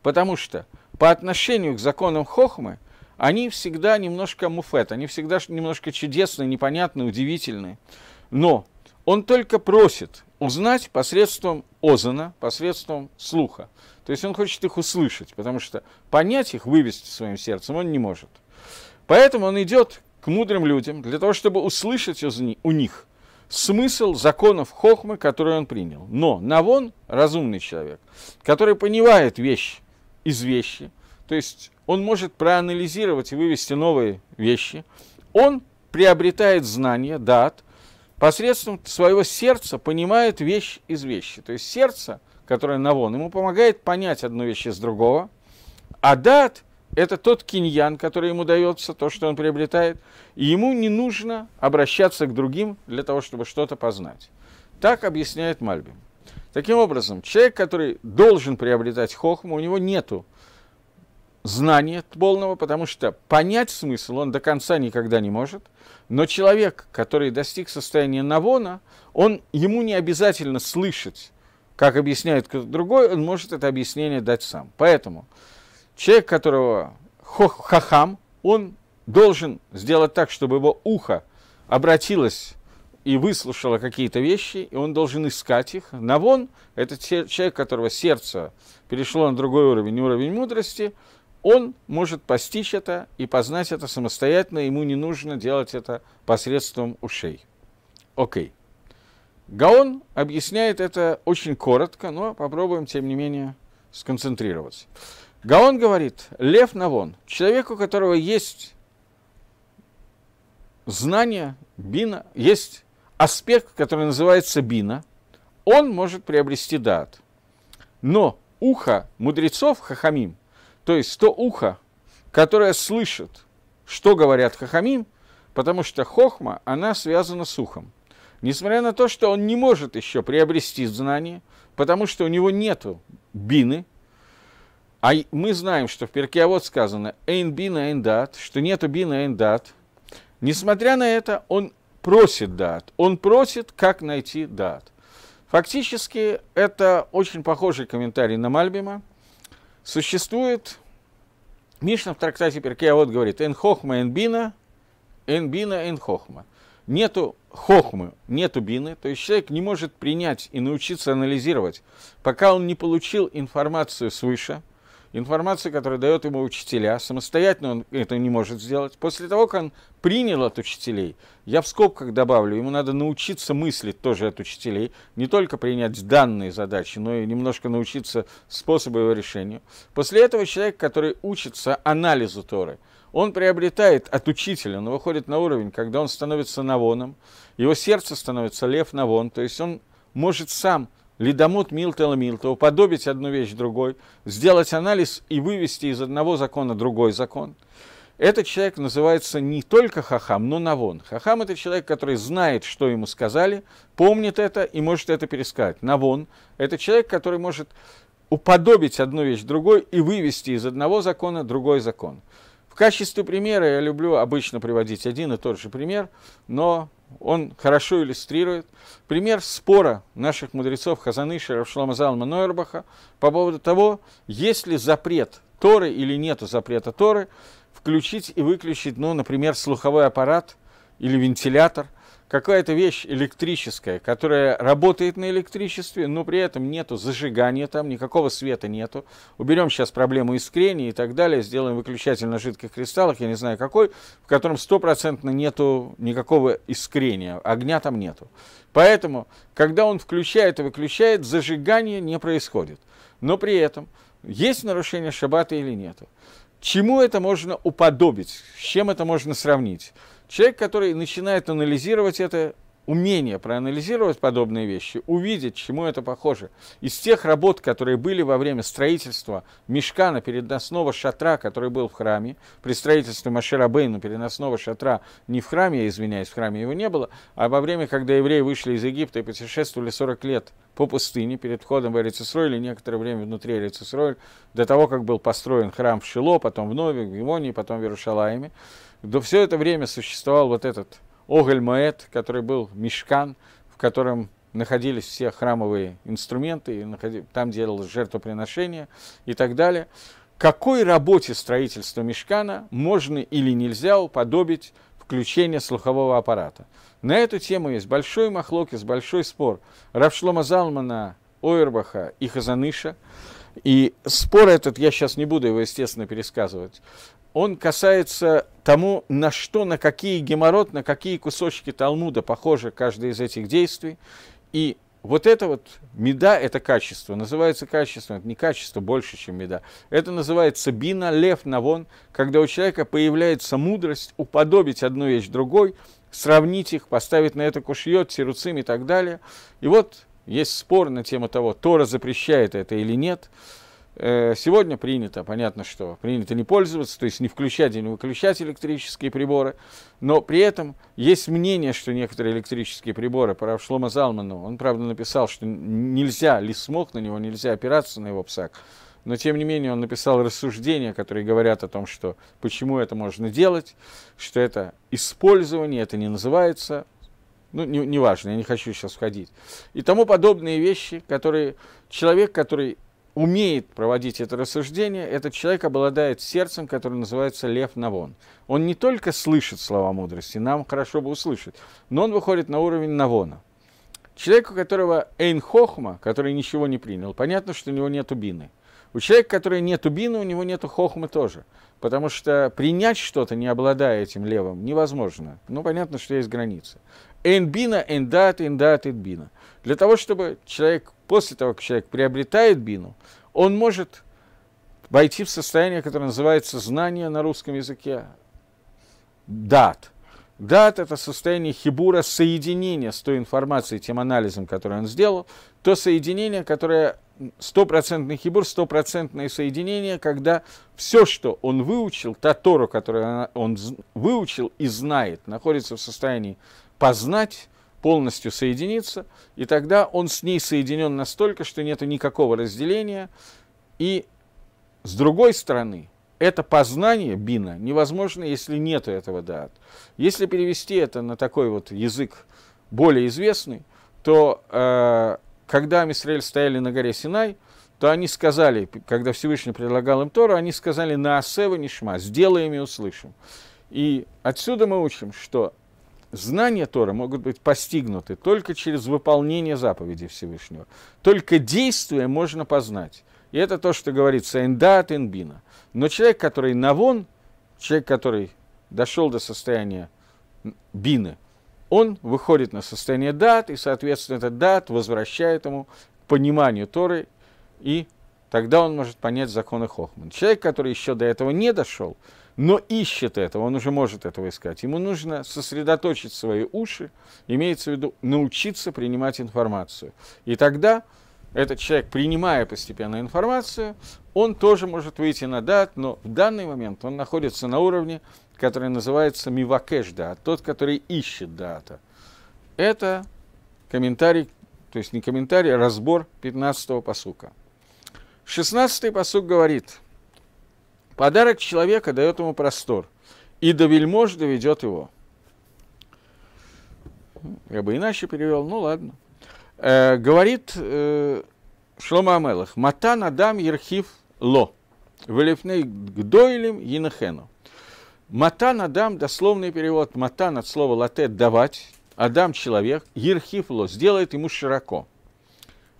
Потому что по отношению к законам Хохмы они всегда немножко муфет, они всегда немножко чудесные, непонятные, удивительные. Но он только просит узнать посредством озана, посредством слуха. То есть он хочет их услышать, потому что понять их, вывести своим сердцем он не может. Поэтому он идет к мудрым людям для того, чтобы услышать у них смысл законов Хохмы, которые он принял. Но Навон – разумный человек, который понимает вещь из вещи, то есть он может проанализировать и вывести новые вещи. Он приобретает знания, дат, посредством своего сердца понимает вещь из вещи. То есть сердце, которое Навон, ему помогает понять одну вещь из другого, а дат – это тот киньян, который ему дается, то, что он приобретает, и ему не нужно обращаться к другим для того, чтобы что-то познать. Так объясняет Мальбим. Таким образом, человек, который должен приобретать хохму, у него нету знания полного, потому что понять смысл он до конца никогда не может, но человек, который достиг состояния навона, он, ему не обязательно слышать, как объясняет другой, он может это объяснение дать сам. Поэтому Человек, которого хахам, он должен сделать так, чтобы его ухо обратилось и выслушало какие-то вещи, и он должен искать их. Навон – это человек, которого сердце перешло на другой уровень, уровень мудрости, он может постичь это и познать это самостоятельно, ему не нужно делать это посредством ушей. Окей. Гаон объясняет это очень коротко, но попробуем, тем не менее, сконцентрироваться. Гаон говорит, Лев Навон, человек, у которого есть знание, бина, есть аспект, который называется бина, он может приобрести дат. Но ухо мудрецов хахамим, то есть то ухо, которое слышит, что говорят хахамим, потому что хохма, она связана с ухом. Несмотря на то, что он не может еще приобрести знание, потому что у него нет бины, а мы знаем, что в перке вот сказано «эйн бина эйн дат», что нету бина эйн дат. Несмотря на это, он просит дат. Он просит, как найти дат. Фактически, это очень похожий комментарий на Мальбима. Существует, Мишна в трактате Перкея вот говорит, «Эн хохма эн бина, эн бина эн хохма». Нету хохмы, нету бины, то есть человек не может принять и научиться анализировать, пока он не получил информацию свыше – информация, которую дает ему учителя, самостоятельно он это не может сделать. После того, как он принял от учителей, я в скобках добавлю, ему надо научиться мыслить тоже от учителей, не только принять данные задачи, но и немножко научиться способу его решения. После этого человек, который учится анализу Торы, он приобретает от учителя, но выходит на уровень, когда он становится навоном, его сердце становится лев навон, то есть он может сам ледомут Милтела Милтова, подобить одну вещь другой, сделать анализ и вывести из одного закона другой закон. Этот человек называется не только хахам, но навон. Хахам – это человек, который знает, что ему сказали, помнит это и может это пересказать. Навон – это человек, который может уподобить одну вещь другой и вывести из одного закона другой закон. В качестве примера я люблю обычно приводить один и тот же пример, но он хорошо иллюстрирует пример спора наших мудрецов Хазаныша и Равшлама Залма Нойербаха по поводу того, есть ли запрет Торы или нет запрета Торы включить и выключить, ну, например, слуховой аппарат или вентилятор – какая-то вещь электрическая, которая работает на электричестве, но при этом нету зажигания там, никакого света нету. Уберем сейчас проблему искрения и так далее, сделаем выключатель на жидких кристаллах, я не знаю какой, в котором стопроцентно нету никакого искрения, огня там нету. Поэтому, когда он включает и выключает, зажигание не происходит. Но при этом, есть нарушение шабата или нету. Чему это можно уподобить? С чем это можно сравнить? Человек, который начинает анализировать это, умение проанализировать подобные вещи, увидеть, чему это похоже. Из тех работ, которые были во время строительства мешкана переносного шатра, который был в храме, при строительстве Маширабейна переносного шатра не в храме, я извиняюсь, в храме его не было, а во время, когда евреи вышли из Египта и путешествовали 40 лет по пустыне перед входом в Эрицесрой или некоторое время внутри Эрицесрой, до того, как был построен храм в Шило, потом в Нове, в Гимонии, потом в Иерушалайме, до все это время существовал вот этот Оголь Маэт, который был мешкан, в котором находились все храмовые инструменты, и там делалось жертвоприношение и так далее. Какой работе строительства мешкана можно или нельзя уподобить включение слухового аппарата? На эту тему есть большой махлок, есть большой спор Равшлома Залмана, Ойербаха и Хазаныша. И спор этот, я сейчас не буду его, естественно, пересказывать, он касается тому, на что, на какие геморрот, на какие кусочки Талмуда похоже каждое из этих действий. И вот это вот меда, это качество, называется качество, это не качество больше, чем меда. Это называется бина, лев, навон, когда у человека появляется мудрость уподобить одну вещь другой, сравнить их, поставить на это кушьет, тируцим и так далее. И вот есть спор на тему того, Тора запрещает это или нет. Э, сегодня принято, понятно, что принято не пользоваться, то есть не включать и не выключать электрические приборы, но при этом есть мнение, что некоторые электрические приборы, по Равшлома Залману, он, правда, написал, что нельзя, ли смог на него, нельзя опираться на его псак, но, тем не менее, он написал рассуждения, которые говорят о том, что почему это можно делать, что это использование, это не называется ну, неважно, не важно, я не хочу сейчас входить, и тому подобные вещи, которые человек, который умеет проводить это рассуждение, этот человек обладает сердцем, которое называется Лев Навон. Он не только слышит слова мудрости, нам хорошо бы услышать, но он выходит на уровень Навона. Человек, у которого Эйн Хохма, который ничего не принял, понятно, что у него нет бины. У человека, который нет бины, у него нет хохмы тоже. Потому что принять что-то, не обладая этим левым, невозможно. Ну, понятно, что есть границы. Эйн бина, эйн дат, эйн дат, эйн бина. Для того, чтобы человек, после того, как человек приобретает бину, он может войти в состояние, которое называется знание на русском языке, дат. Дат – это состояние хибура, соединения с той информацией, тем анализом, который он сделал, то соединение, которое стопроцентный хибур, стопроцентное соединение, когда все, что он выучил, та Тору, которую он выучил и знает, находится в состоянии познать – полностью соединиться, и тогда он с ней соединен настолько, что нет никакого разделения. И с другой стороны, это познание бина невозможно, если нет этого даат. Если перевести это на такой вот язык более известный, то э, когда Амисраэль стояли на горе Синай, то они сказали, когда Всевышний предлагал им Тору, они сказали "На «Наасева нишма», «Сделаем и услышим». И отсюда мы учим, что Знания Тора могут быть постигнуты только через выполнение заповедей Всевышнего. Только действие можно познать. И это то, что говорится «энда от инбина». Но человек, который навон, человек, который дошел до состояния бины, он выходит на состояние дат, и, соответственно, этот дат возвращает ему к пониманию Торы, и тогда он может понять законы Хохмана. Человек, который еще до этого не дошел – но ищет этого, он уже может этого искать. Ему нужно сосредоточить свои уши, имеется в виду научиться принимать информацию. И тогда этот человек, принимая постепенно информацию, он тоже может выйти на дат, но в данный момент он находится на уровне, который называется мивакеш дат, тот, который ищет дата. Это комментарий, то есть не комментарий, а разбор 15-го посука. 16-й посук говорит – Подарок человека дает ему простор, и до вельмож доведет его. Я бы иначе перевел, ну ладно. Э, говорит э, Шлома Амелах, «Матан Адам Ерхив Ло, Велифней Гдойлем Енахену». Матан Адам, дословный перевод, матан от слова латет давать, Адам человек, Ерхив Ло, сделает ему широко.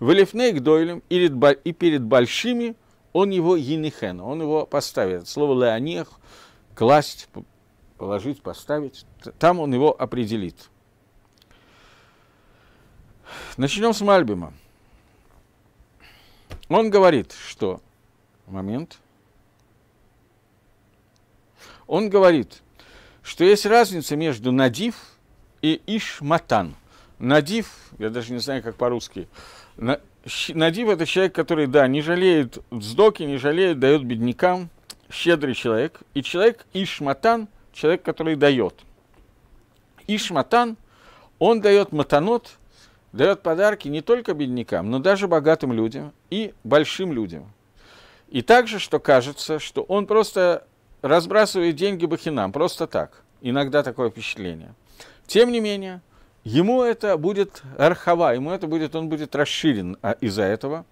Велифней Гдойлем и перед большими он его енихен, он его поставит. Слово леонех, класть, положить, поставить, там он его определит. Начнем с Мальбима. Он говорит, что... Момент. Он говорит, что есть разница между надив и ишматан. Надив, я даже не знаю, как по-русски. Надив это человек, который, да, не жалеет вздоки, не жалеет, дает беднякам, щедрый человек. И человек Ишматан, человек, который дает. Ишматан, он дает матанот, дает подарки не только беднякам, но даже богатым людям и большим людям. И также, что кажется, что он просто разбрасывает деньги бахинам, просто так. Иногда такое впечатление. Тем не менее, ему это будет архава, ему это будет, он будет расширен а, из-за этого,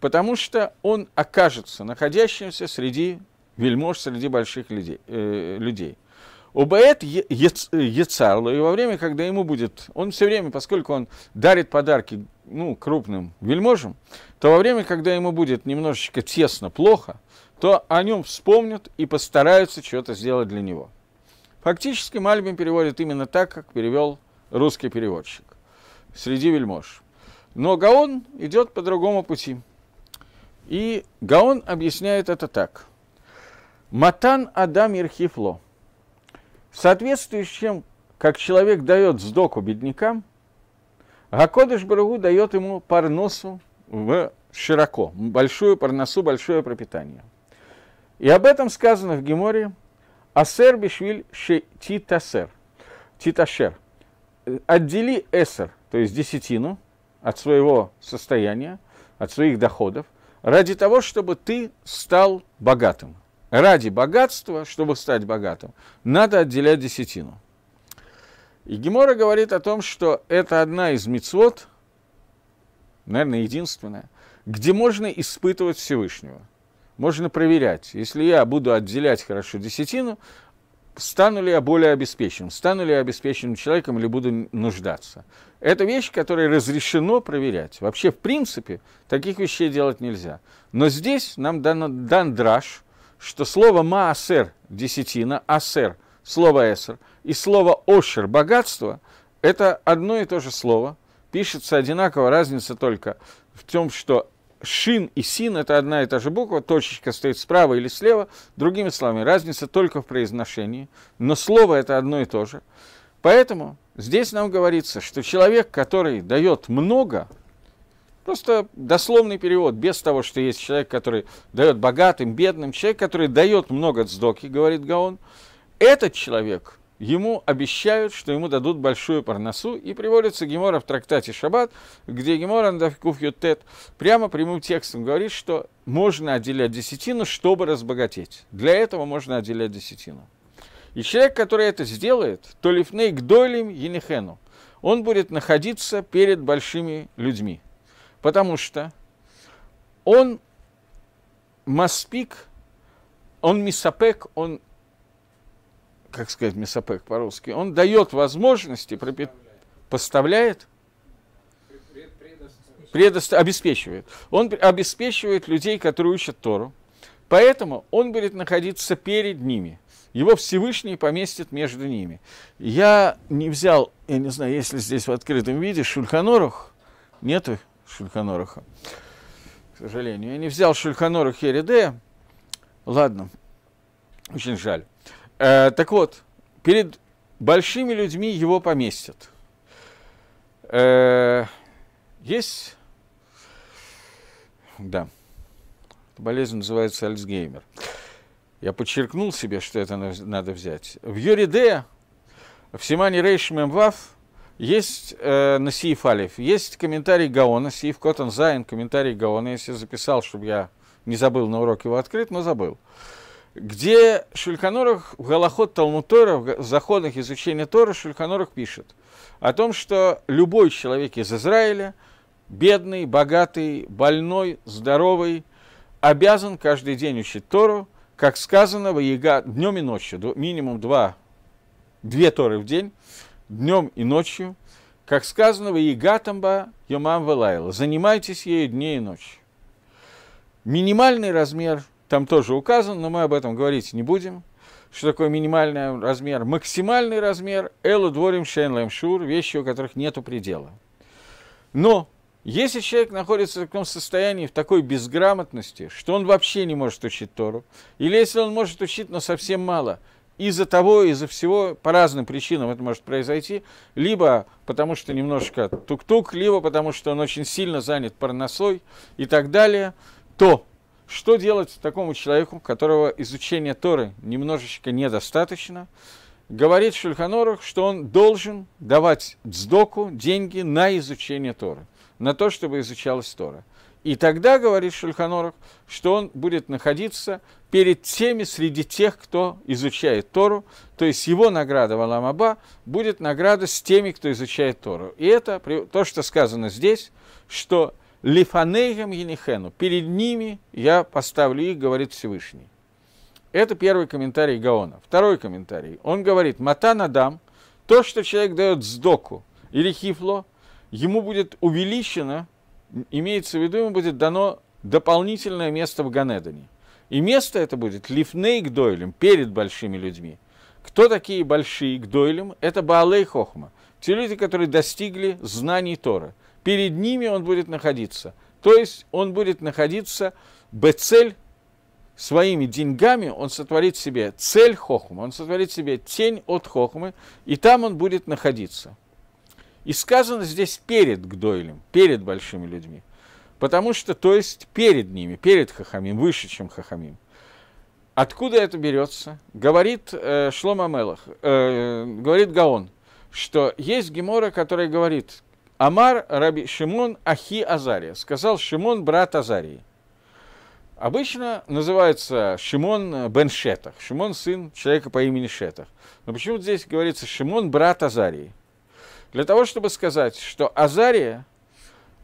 потому что он окажется находящимся среди вельмож, среди больших людей. Э, людей. Убает Ецарлу, и во время, когда ему будет, он все время, поскольку он дарит подарки ну, крупным вельможам, то во время, когда ему будет немножечко тесно, плохо, то о нем вспомнят и постараются что-то сделать для него. Фактически Мальбин переводит именно так, как перевел русский переводчик, среди вельмож. Но Гаон идет по другому пути. И Гаон объясняет это так. Матан Адам Ирхифло. В соответствии с чем, как человек дает сдоку беднякам, Гакодыш Барагу дает ему парносу в широко, большую парносу, большое пропитание. И об этом сказано в Геморе Асер Бишвиль Ши Титасер. Титашер – отдели эсер, то есть десятину, от своего состояния, от своих доходов, ради того, чтобы ты стал богатым. Ради богатства, чтобы стать богатым, надо отделять десятину. И Гемора говорит о том, что это одна из мецвод, наверное, единственная, где можно испытывать Всевышнего. Можно проверять. Если я буду отделять хорошо десятину, стану ли я более обеспеченным, стану ли я обеспеченным человеком или буду нуждаться. Это вещь, которую разрешено проверять. Вообще, в принципе, таких вещей делать нельзя. Но здесь нам дан, дан драж, что слово «маасер» – десятина, «асер» – слово «эсер», и слово «ошер» – богатство – это одно и то же слово. Пишется одинаково, разница только в том, что Шин и син – это одна и та же буква, точечка стоит справа или слева. Другими словами, разница только в произношении, но слово – это одно и то же. Поэтому здесь нам говорится, что человек, который дает много, просто дословный перевод, без того, что есть человек, который дает богатым, бедным, человек, который дает много дздоки, говорит Гаон, этот человек – ему обещают, что ему дадут большую парносу, и приводится Гемора в трактате «Шаббат», где Гемора на Тет прямо прямым текстом говорит, что можно отделять десятину, чтобы разбогатеть. Для этого можно отделять десятину. И человек, который это сделает, то лифней к долим енихену, он будет находиться перед большими людьми, потому что он маспик, он мисапек, он как сказать, месопек по-русски, он дает возможности, пропит... поставляет, предост... обеспечивает. Он обеспечивает людей, которые учат Тору. Поэтому он будет находиться перед ними. Его Всевышний поместит между ними. Я не взял, я не знаю, если здесь в открытом виде, Шульханорух. Нету Шульханоруха. К сожалению, я не взял Шульханорух Хередея. Ладно, очень жаль. Э, так вот, перед большими людьми его поместят. Э, есть... Да. Болезнь называется Альцгеймер. Я подчеркнул себе, что это надо взять. В Юри в Симане Рейшмем Ваф, есть э, на Сиев есть комментарий Гаона, Сиев Котан Зайн, комментарий Гаона. Если записал, чтобы я не забыл на урок его открыть, но забыл. Э, где Шульханорах в Галахот Талмутора, в заходах изучения Тора, Шульханорах пишет о том, что любой человек из Израиля, бедный, богатый, больной, здоровый, обязан каждый день учить Тору, как сказано, в Ега, днем и ночью, минимум два, две Торы в день, днем и ночью, как сказано, в Егатамба Йомам Велайла, занимайтесь ею дней и ночью. Минимальный размер – там тоже указан, но мы об этом говорить не будем. Что такое минимальный размер? Максимальный размер – элу дворим шейн шур вещи, у которых нету предела. Но если человек находится в таком состоянии, в такой безграмотности, что он вообще не может учить Тору, или если он может учить, но совсем мало, из-за того, из-за всего, по разным причинам это может произойти, либо потому что немножко тук-тук, либо потому что он очень сильно занят парносой и так далее, то что делать такому человеку, которого изучение Торы немножечко недостаточно? Говорит Шульханорух, что он должен давать дздоку деньги на изучение Торы, на то, чтобы изучалась Тора. И тогда, говорит Шульханорух, что он будет находиться перед теми среди тех, кто изучает Тору, то есть его награда Валамаба будет награда с теми, кто изучает Тору. И это то, что сказано здесь, что Лифанейгам Енихену. Перед ними я поставлю их, говорит Всевышний. Это первый комментарий Гаона. Второй комментарий. Он говорит, Матан Адам, то, что человек дает сдоку или хифло, ему будет увеличено, имеется в виду, ему будет дано дополнительное место в Ганедане. И место это будет лифней к дойлем, перед большими людьми. Кто такие большие к дойлем? Это Баалей Хохма. Те люди, которые достигли знаний Торы перед ними он будет находиться. То есть он будет находиться бецель своими деньгами, он сотворит себе цель хохмы, он сотворит себе тень от хохмы, и там он будет находиться. И сказано здесь перед Гдойлем, перед большими людьми. Потому что, то есть, перед ними, перед Хахамим, выше, чем Хахамим. Откуда это берется? Говорит э, Шлома Мелах, э, говорит Гаон, что есть Гемора, который говорит, Амар Раби Шимон Ахи Азария. Сказал Шимон, брат Азарии. Обычно называется Шимон бен Шетах. Шимон – сын человека по имени Шетах. Но почему здесь говорится Шимон – брат Азарии? Для того, чтобы сказать, что Азария,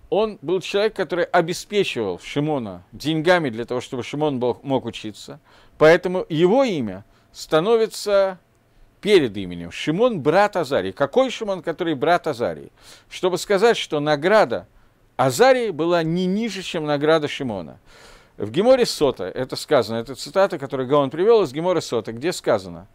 он был человек, который обеспечивал Шимона деньгами для того, чтобы Шимон мог учиться. Поэтому его имя становится перед именем. Шимон – брат Азарии. Какой Шимон, который брат Азарии? Чтобы сказать, что награда Азарии была не ниже, чем награда Шимона. В Геморе Сота это сказано, это цитата, которую Гаон привел из Гемора Сота, где сказано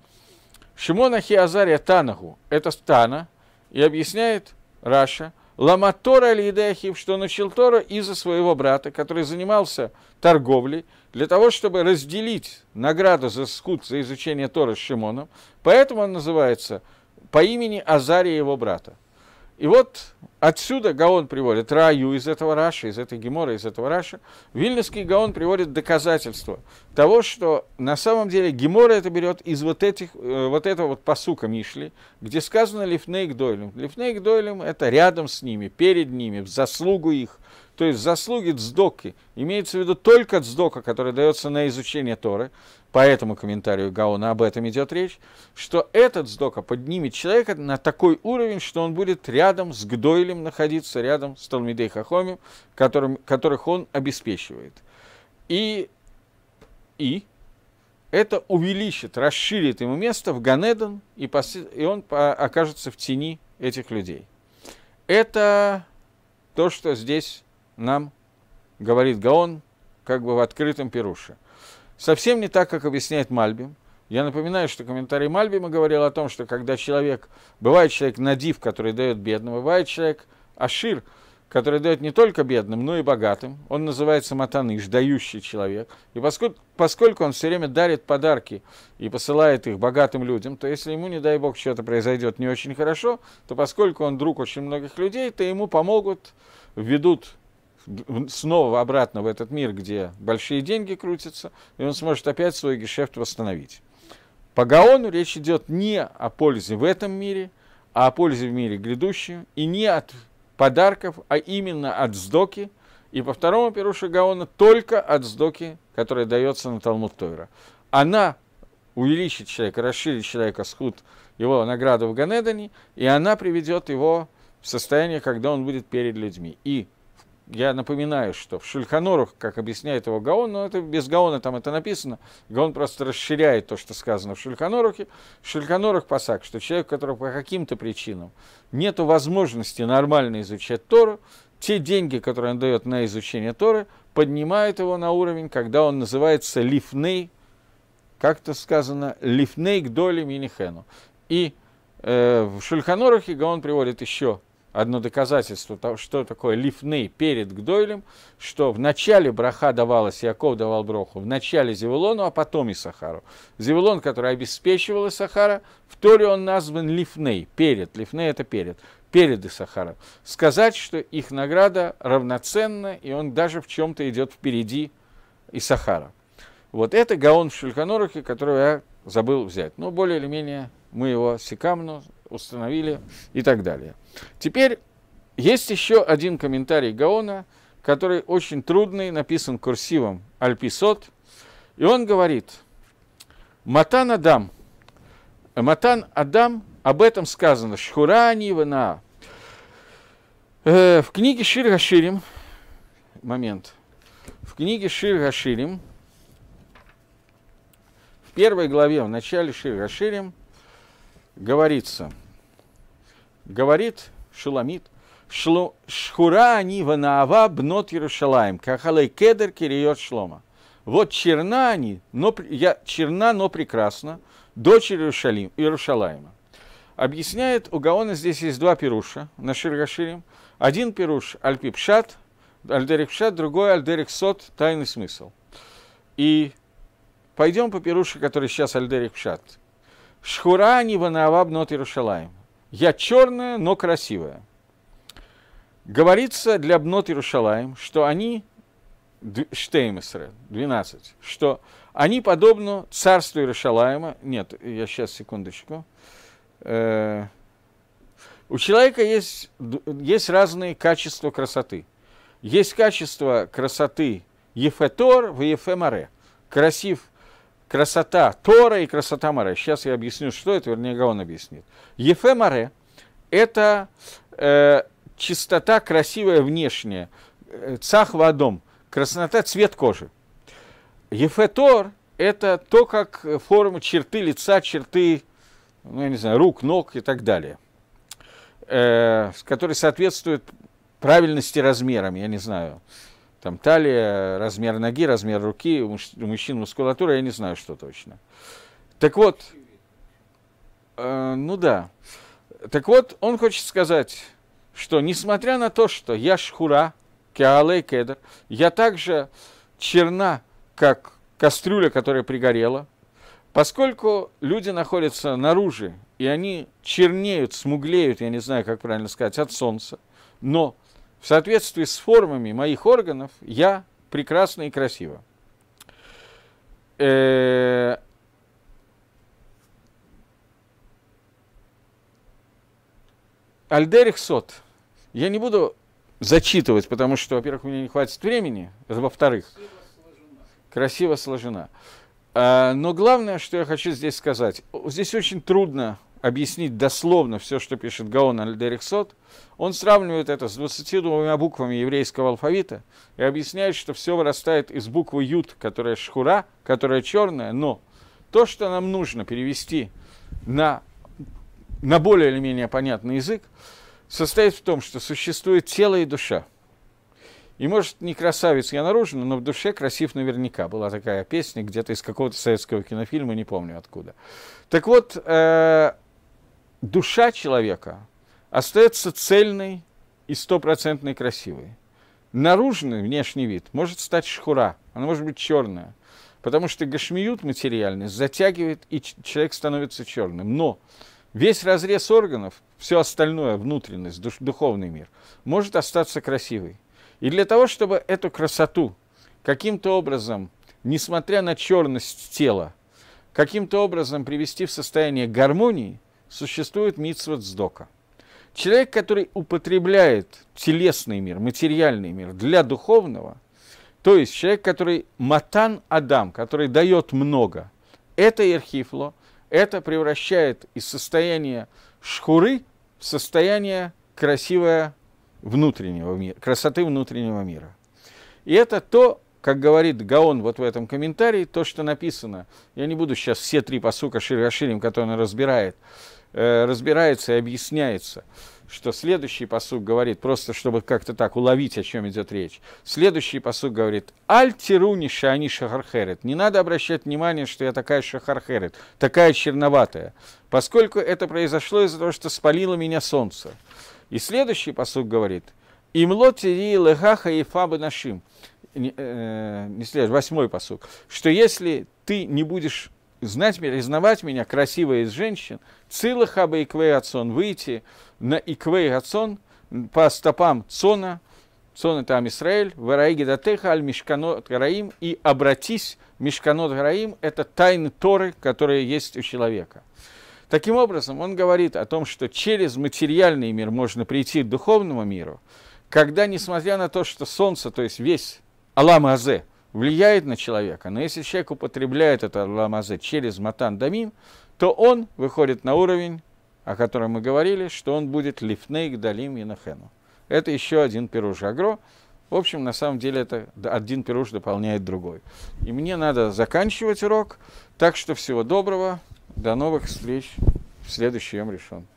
«Шимон Ахи Азария Танаху» – это Тана, и объясняет Раша – Ламатора Лидеахив, что начал Тора из-за своего брата, который занимался торговлей, для того, чтобы разделить награду за скуд за изучение Торы с Шимоном. Поэтому он называется по имени Азария его брата. И вот отсюда Гаон приводит Раю из этого Раша, из этой Гемора, из этого Раша. Вильнюсский Гаон приводит доказательство того, что на самом деле Гемора это берет из вот, этих, э, вот этого вот посука Мишли, где сказано Лифнейк Дойлем. Лифнейк Дойлем – это рядом с ними, перед ними, в заслугу их. То есть заслуги дздоки имеются в виду только дздока, который дается на изучение Торы, по этому комментарию Гаона об этом идет речь, что этот сдока поднимет человека на такой уровень, что он будет рядом с Гдойлем находиться, рядом с Талмидей Хахоми, которым, которых он обеспечивает. И, и это увеличит, расширит ему место в Ганедон, и, поси, и он окажется в тени этих людей. Это то, что здесь нам говорит Гаон как бы в открытом перуше. Совсем не так, как объясняет Мальбим. Я напоминаю, что комментарий Мальбима говорил о том, что когда человек, бывает человек надив, который дает бедным, бывает человек ашир, который дает не только бедным, но и богатым. Он называется матаныш, дающий человек. И поскольку, поскольку он все время дарит подарки и посылает их богатым людям, то если ему, не дай бог, что-то произойдет не очень хорошо, то поскольку он друг очень многих людей, то ему помогут, введут снова обратно в этот мир, где большие деньги крутятся, и он сможет опять свой гешефт восстановить. По Гаону речь идет не о пользе в этом мире, а о пользе в мире грядущем, и не от подарков, а именно от сдоки, и по второму Перуше Гаона только от сдоки, которая дается на Талмуд Тойра. Она увеличит человека, расширит человека схуд его награду в Ганедане, и она приведет его в состояние, когда он будет перед людьми. И я напоминаю, что в Шульханорах, как объясняет его Гаон, но ну, это без Гаона там это написано, Гаон просто расширяет то, что сказано в Шульханорухе. В Шульханорах пасак, что человек, у которого по каким-то причинам нет возможности нормально изучать Тору, те деньги, которые он дает на изучение Торы, поднимают его на уровень, когда он называется лифней, как-то сказано, лифней к доле минихену. И э, в Шульханорахе Гаон приводит еще одно доказательство, что такое лифны перед Гдойлем, что в начале браха давалась, Яков давал броху, в начале Зевелону, а потом и сахару Зевелон, который обеспечивал Исахара, в Торе он назван лифней, перед, лифней это перед, перед Исахаром. Сказать, что их награда равноценна, и он даже в чем-то идет впереди Исахара. Вот это Гаон в Шульханорухе, которого я забыл взять. Но более или менее мы его секамну установили и так далее. Теперь есть еще один комментарий Гаона, который очень трудный, написан курсивом Альписот. И он говорит, Матан Адам, э, Матан Адам, об этом сказано, Шхурани Вана. Э, в книге Шир Гаширим, момент, в книге Шир Гаширим, в первой главе, в начале Шир Гаширим, говорится, говорит Шуламид, Шхура они ванаава бнот Иерушалаем, кахалей кедер кириот шлома. Вот черна они, но, я, черна, но прекрасна, дочь Иерушалим, Иерушалаема. Объясняет, у Гаона здесь есть два пируша на Ширгаширим. Один пируш Альпипшат, Альдерикшат, другой Альдериксот, тайный смысл. И пойдем по пируше, который сейчас Альдерикшат. Шхура не ванаваб нот Иерушалаем. Я черная, но красивая. Говорится для Бнот Иерушалаем, что они, Штеймесре, 12, что они подобно царству Иерушалаема. Нет, я сейчас, секундочку. Э, у человека есть, есть разные качества красоты. Есть качество красоты Ефетор в Ефемаре. Красив – красота Тора и красота Море. Сейчас я объясню, что это, вернее, Гаон объяснит. Ефе Море – это э, чистота красивая внешняя, э, цах водом, краснота – цвет кожи. Ефе Тор – это то, как форма черты лица, черты, ну, я не знаю, рук, ног и так далее, э, которые соответствуют правильности размерам, я не знаю, там талия, размер ноги, размер руки, у мужчин мускулатура, я не знаю, что точно. Так вот, э, ну да. Так вот, он хочет сказать, что несмотря на то, что я шхура, кеалей кедр, я также черна, как кастрюля, которая пригорела, поскольку люди находятся наружу, и они чернеют, смуглеют, я не знаю, как правильно сказать, от солнца, но в соответствии с формами моих органов я прекрасно и красиво. Э, Альдерих Сот. Я не буду зачитывать, потому что, во-первых, у меня не хватит времени, во-вторых, красиво сложена. Красиво э, сложена. Но главное, что я хочу здесь сказать, здесь очень трудно объяснить дословно все, что пишет Гаон Альдерихсот, он сравнивает это с 22 буквами еврейского алфавита и объясняет, что все вырастает из буквы Ют, которая шхура, которая черная, но то, что нам нужно перевести на, на более или менее понятный язык, состоит в том, что существует тело и душа. И, может, не красавец я наружно, но в душе красив наверняка. Была такая песня где-то из какого-то советского кинофильма, не помню откуда. Так вот, э, душа человека остается цельной и стопроцентной красивой. Наружный внешний вид может стать шхура, она может быть черная, потому что гашмиют материальность затягивает, и человек становится черным. Но весь разрез органов, все остальное, внутренность, душ, духовный мир, может остаться красивой. И для того, чтобы эту красоту каким-то образом, несмотря на черность тела, каким-то образом привести в состояние гармонии – существует митцва цдока. Человек, который употребляет телесный мир, материальный мир для духовного, то есть человек, который матан Адам, который дает много, это ерхифло, это превращает из состояния шхуры в состояние красивое внутреннего мира, красоты внутреннего мира. И это то, как говорит Гаон вот в этом комментарии, то, что написано, я не буду сейчас все три посука Ширгаширим, которые он разбирает, Э, разбирается и объясняется, что следующий посуг говорит, просто чтобы как-то так уловить, о чем идет речь. Следующий посуг говорит, «Аль-тируни шани шахархерет». Не надо обращать внимание, что я такая шахархерет, такая черноватая, поскольку это произошло из-за того, что спалило меня солнце. И следующий посуг говорит, «Имло тири лехаха и фабы нашим». Не, э, не следующий, восьмой посуг. Что если ты не будешь знать меня, признавать меня красивой из женщин, целых аба иквей отцон выйти на иквей ацон по стопам цона, цон это Амисраэль, вараиги датеха аль мишканот гараим и обратись, мишканот гараим это тайны Торы, которые есть у человека. Таким образом, он говорит о том, что через материальный мир можно прийти к духовному миру, когда, несмотря на то, что солнце, то есть весь Алам Азе – влияет на человека, но если человек употребляет это ламазе через матандамим, то он выходит на уровень, о котором мы говорили, что он будет лифнейк далим и нахену. Это еще один пируш агро. В общем, на самом деле это один пируш дополняет другой. И мне надо заканчивать урок, так что всего доброго, до новых встреч в следующем решен.